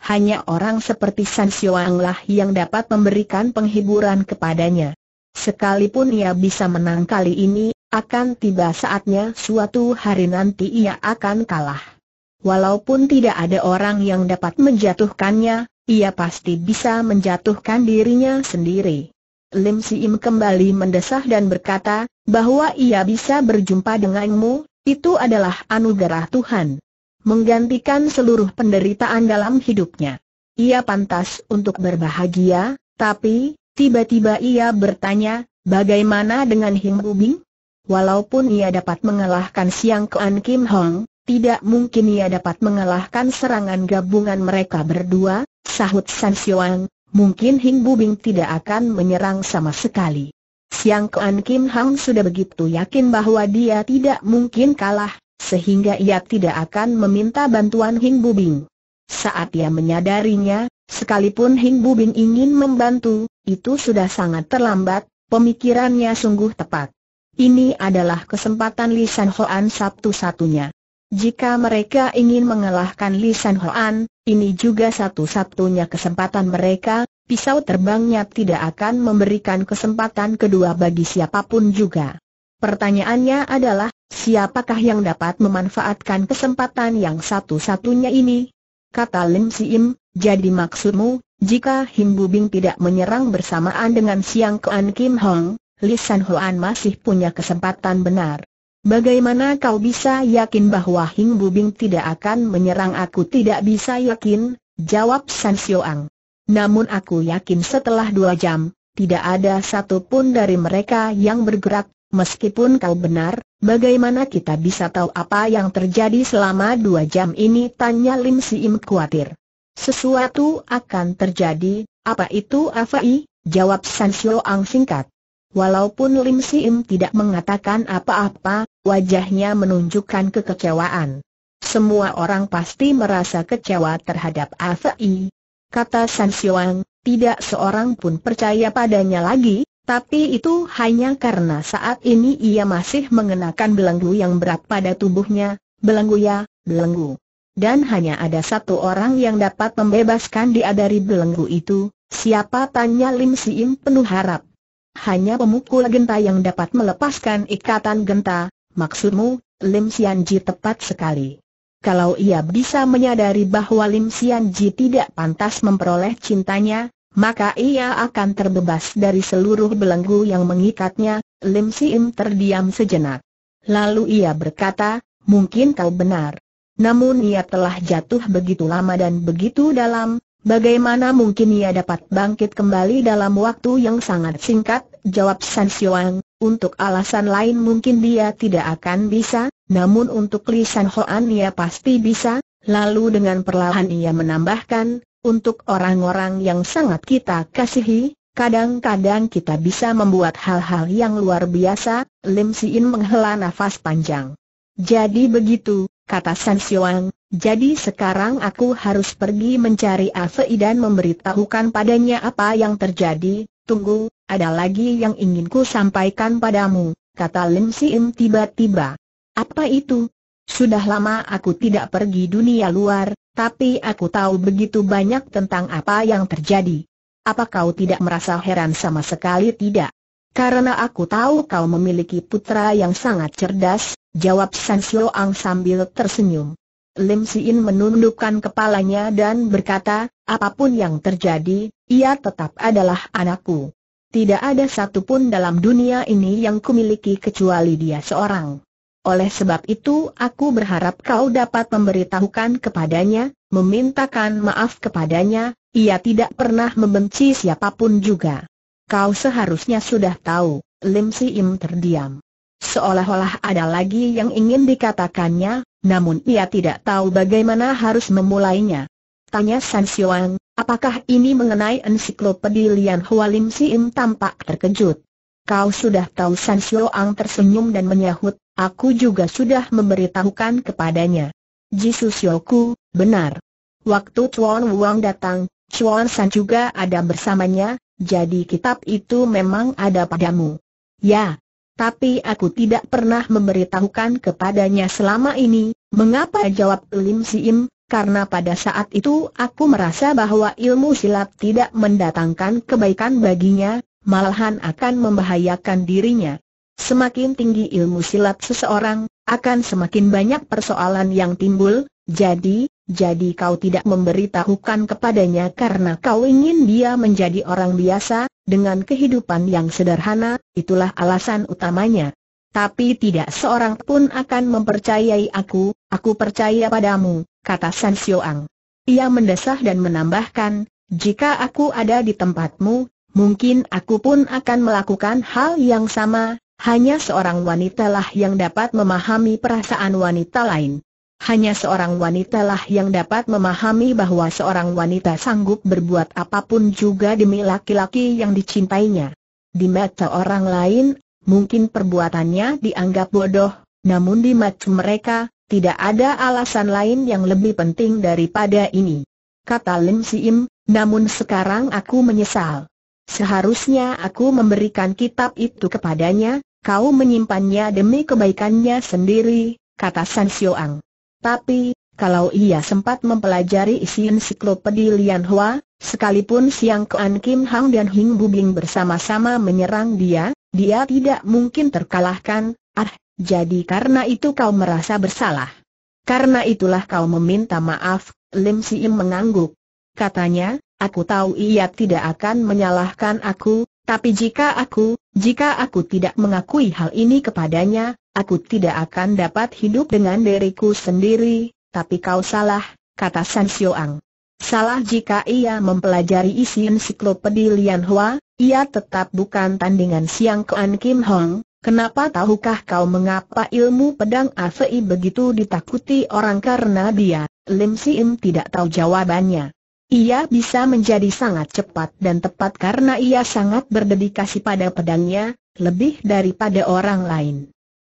A: Hanya orang seperti San Xiuang yang dapat memberikan penghiburan kepadanya. Sekalipun ia bisa menang kali ini, akan tiba saatnya suatu hari nanti ia akan kalah. Walaupun tidak ada orang yang dapat menjatuhkannya, ia pasti bisa menjatuhkan dirinya sendiri. Lim Siim kembali mendesah dan berkata, bahwa ia bisa berjumpa denganmu, itu adalah anugerah Tuhan. Menggantikan seluruh penderitaan dalam hidupnya. Ia pantas untuk berbahagia, tapi, tiba-tiba ia bertanya, bagaimana dengan Him Bubing? Walaupun ia dapat mengalahkan Siang Kuan Kim Hong, tidak mungkin ia dapat mengalahkan serangan gabungan mereka berdua, sahut San Xiuang, mungkin Hing Bubing tidak akan menyerang sama sekali. Siang Kuan Kim Hang sudah begitu yakin bahwa dia tidak mungkin kalah, sehingga ia tidak akan meminta bantuan Hing Bubing. Saat ia menyadarinya, sekalipun Hing Bubing ingin membantu, itu sudah sangat terlambat, pemikirannya sungguh tepat. Ini adalah kesempatan Lisan Hoan satu-satunya. Jika mereka ingin mengalahkan Li San Hoan, ini juga satu-satunya kesempatan mereka, pisau terbangnya tidak akan memberikan kesempatan kedua bagi siapapun juga. Pertanyaannya adalah, siapakah yang dapat memanfaatkan kesempatan yang satu-satunya ini? Kata Lim Si jadi maksudmu, jika Him Bubing tidak menyerang bersamaan dengan Siang Kean Kim Hong, Li San Hoan masih punya kesempatan benar. Bagaimana kau bisa yakin bahwa Hing Bubing tidak akan menyerang aku tidak bisa yakin, jawab San Ang. Namun aku yakin setelah dua jam, tidak ada satupun dari mereka yang bergerak, meskipun kau benar, bagaimana kita bisa tahu apa yang terjadi selama dua jam ini tanya Lim Si Im khawatir. Sesuatu akan terjadi, apa itu Afai? Jawab San Ang singkat. Walaupun Lim Sim tidak mengatakan apa-apa, wajahnya menunjukkan kekecewaan. Semua orang pasti merasa kecewa terhadap Afei. Kata San Xiuang, tidak seorang pun percaya padanya lagi, tapi itu hanya karena saat ini ia masih mengenakan belenggu yang berat pada tubuhnya, belenggu ya, belenggu. Dan hanya ada satu orang yang dapat membebaskan dia dari belenggu itu, siapa tanya Lim Sim penuh harap. Hanya pemukul genta yang dapat melepaskan ikatan genta, maksudmu, Lim Sian Ji tepat sekali. Kalau ia bisa menyadari bahwa Lim Sian Ji tidak pantas memperoleh cintanya, maka ia akan terbebas dari seluruh belenggu yang mengikatnya, Lim Im terdiam sejenak. Lalu ia berkata, mungkin kau benar. Namun ia telah jatuh begitu lama dan begitu dalam, Bagaimana mungkin ia dapat bangkit kembali dalam waktu yang sangat singkat, jawab San Xiuang, untuk alasan lain mungkin dia tidak akan bisa, namun untuk Li San Hoan ia pasti bisa, lalu dengan perlahan ia menambahkan, untuk orang-orang yang sangat kita kasihi, kadang-kadang kita bisa membuat hal-hal yang luar biasa, Lim Siin menghela nafas panjang. Jadi begitu, kata San Xiong, jadi sekarang aku harus pergi mencari Afei dan memberitahukan padanya apa yang terjadi, tunggu, ada lagi yang ingin ku sampaikan padamu, kata Lim Sim tiba-tiba. Apa itu? Sudah lama aku tidak pergi dunia luar, tapi aku tahu begitu banyak tentang apa yang terjadi. Apa kau tidak merasa heran sama sekali tidak? Karena aku tahu kau memiliki putra yang sangat cerdas, Jawab San Ang sambil tersenyum. Lim Siin menundukkan kepalanya dan berkata, apapun yang terjadi, ia tetap adalah anakku. Tidak ada satupun dalam dunia ini yang kumiliki kecuali dia seorang. Oleh sebab itu aku berharap kau dapat memberitahukan kepadanya, memintakan maaf kepadanya, ia tidak pernah membenci siapapun juga. Kau seharusnya sudah tahu, Lim Si Im terdiam. Seolah-olah ada lagi yang ingin dikatakannya, namun ia tidak tahu bagaimana harus memulainya. Tanya San Xiuang, apakah ini mengenai ensiklopedia Lian Hua Lim Si Im tampak terkejut. Kau sudah tahu San Xiuang tersenyum dan menyahut, aku juga sudah memberitahukan kepadanya. Jisu Sioku, benar. Waktu Chuan Wang datang, Chuan San juga ada bersamanya, jadi kitab itu memang ada padamu. Ya, tapi aku tidak pernah memberitahukan kepadanya selama ini. Mengapa jawab Lim Siim. Karena pada saat itu aku merasa bahwa ilmu silat tidak mendatangkan kebaikan baginya, malahan akan membahayakan dirinya. Semakin tinggi ilmu silat seseorang, akan semakin banyak persoalan yang timbul, jadi, jadi kau tidak memberitahukan kepadanya karena kau ingin dia menjadi orang biasa, dengan kehidupan yang sederhana, itulah alasan utamanya. Tapi tidak seorang pun akan mempercayai aku, aku percaya padamu, kata San Xioang. Ia mendesah dan menambahkan, jika aku ada di tempatmu, mungkin aku pun akan melakukan hal yang sama, hanya seorang wanitalah yang dapat memahami perasaan wanita lain. Hanya seorang wanita lah yang dapat memahami bahwa seorang wanita sanggup berbuat apapun juga demi laki-laki yang dicintainya. Di mata orang lain, mungkin perbuatannya dianggap bodoh, namun di mata mereka, tidak ada alasan lain yang lebih penting daripada ini. Kata Lim Siim, namun sekarang aku menyesal. Seharusnya aku memberikan kitab itu kepadanya, kau menyimpannya demi kebaikannya sendiri, kata San Xiuang. Tapi, kalau ia sempat mempelajari isi ensiklopedi Lian Hua, sekalipun Siang Kuan Kim Hang dan Hing Bing bersama-sama menyerang dia, dia tidak mungkin terkalahkan, ah, jadi karena itu kau merasa bersalah. Karena itulah kau meminta maaf, Lim Siem mengangguk. Katanya, aku tahu ia tidak akan menyalahkan aku, tapi jika aku, jika aku tidak mengakui hal ini kepadanya, aku tidak akan dapat hidup dengan diriku sendiri, tapi kau salah, kata San Xioang. Salah jika ia mempelajari isi ensiklopedi Lian Hua, ia tetap bukan tandingan Siang Kuan Kim Hong. Kenapa tahukah kau mengapa ilmu pedang Afei begitu ditakuti orang karena dia? Lim Im tidak tahu jawabannya. Ia bisa menjadi sangat cepat dan tepat karena ia sangat berdedikasi pada pedangnya, lebih daripada orang lain.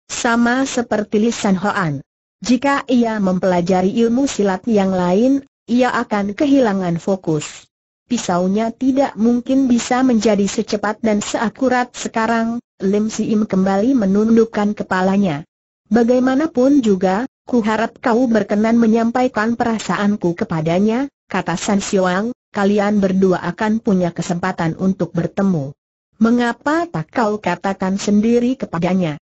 A: Sama seperti Li San Hoan. Jika ia mempelajari ilmu silat yang lain, ia akan kehilangan fokus. Pisaunya tidak mungkin bisa menjadi secepat dan seakurat sekarang, Lim Si kembali menundukkan kepalanya. Bagaimanapun juga, ku harap kau berkenan menyampaikan perasaanku kepadanya, kata San Siwang, kalian berdua akan punya kesempatan untuk bertemu. Mengapa tak kau katakan sendiri kepadanya?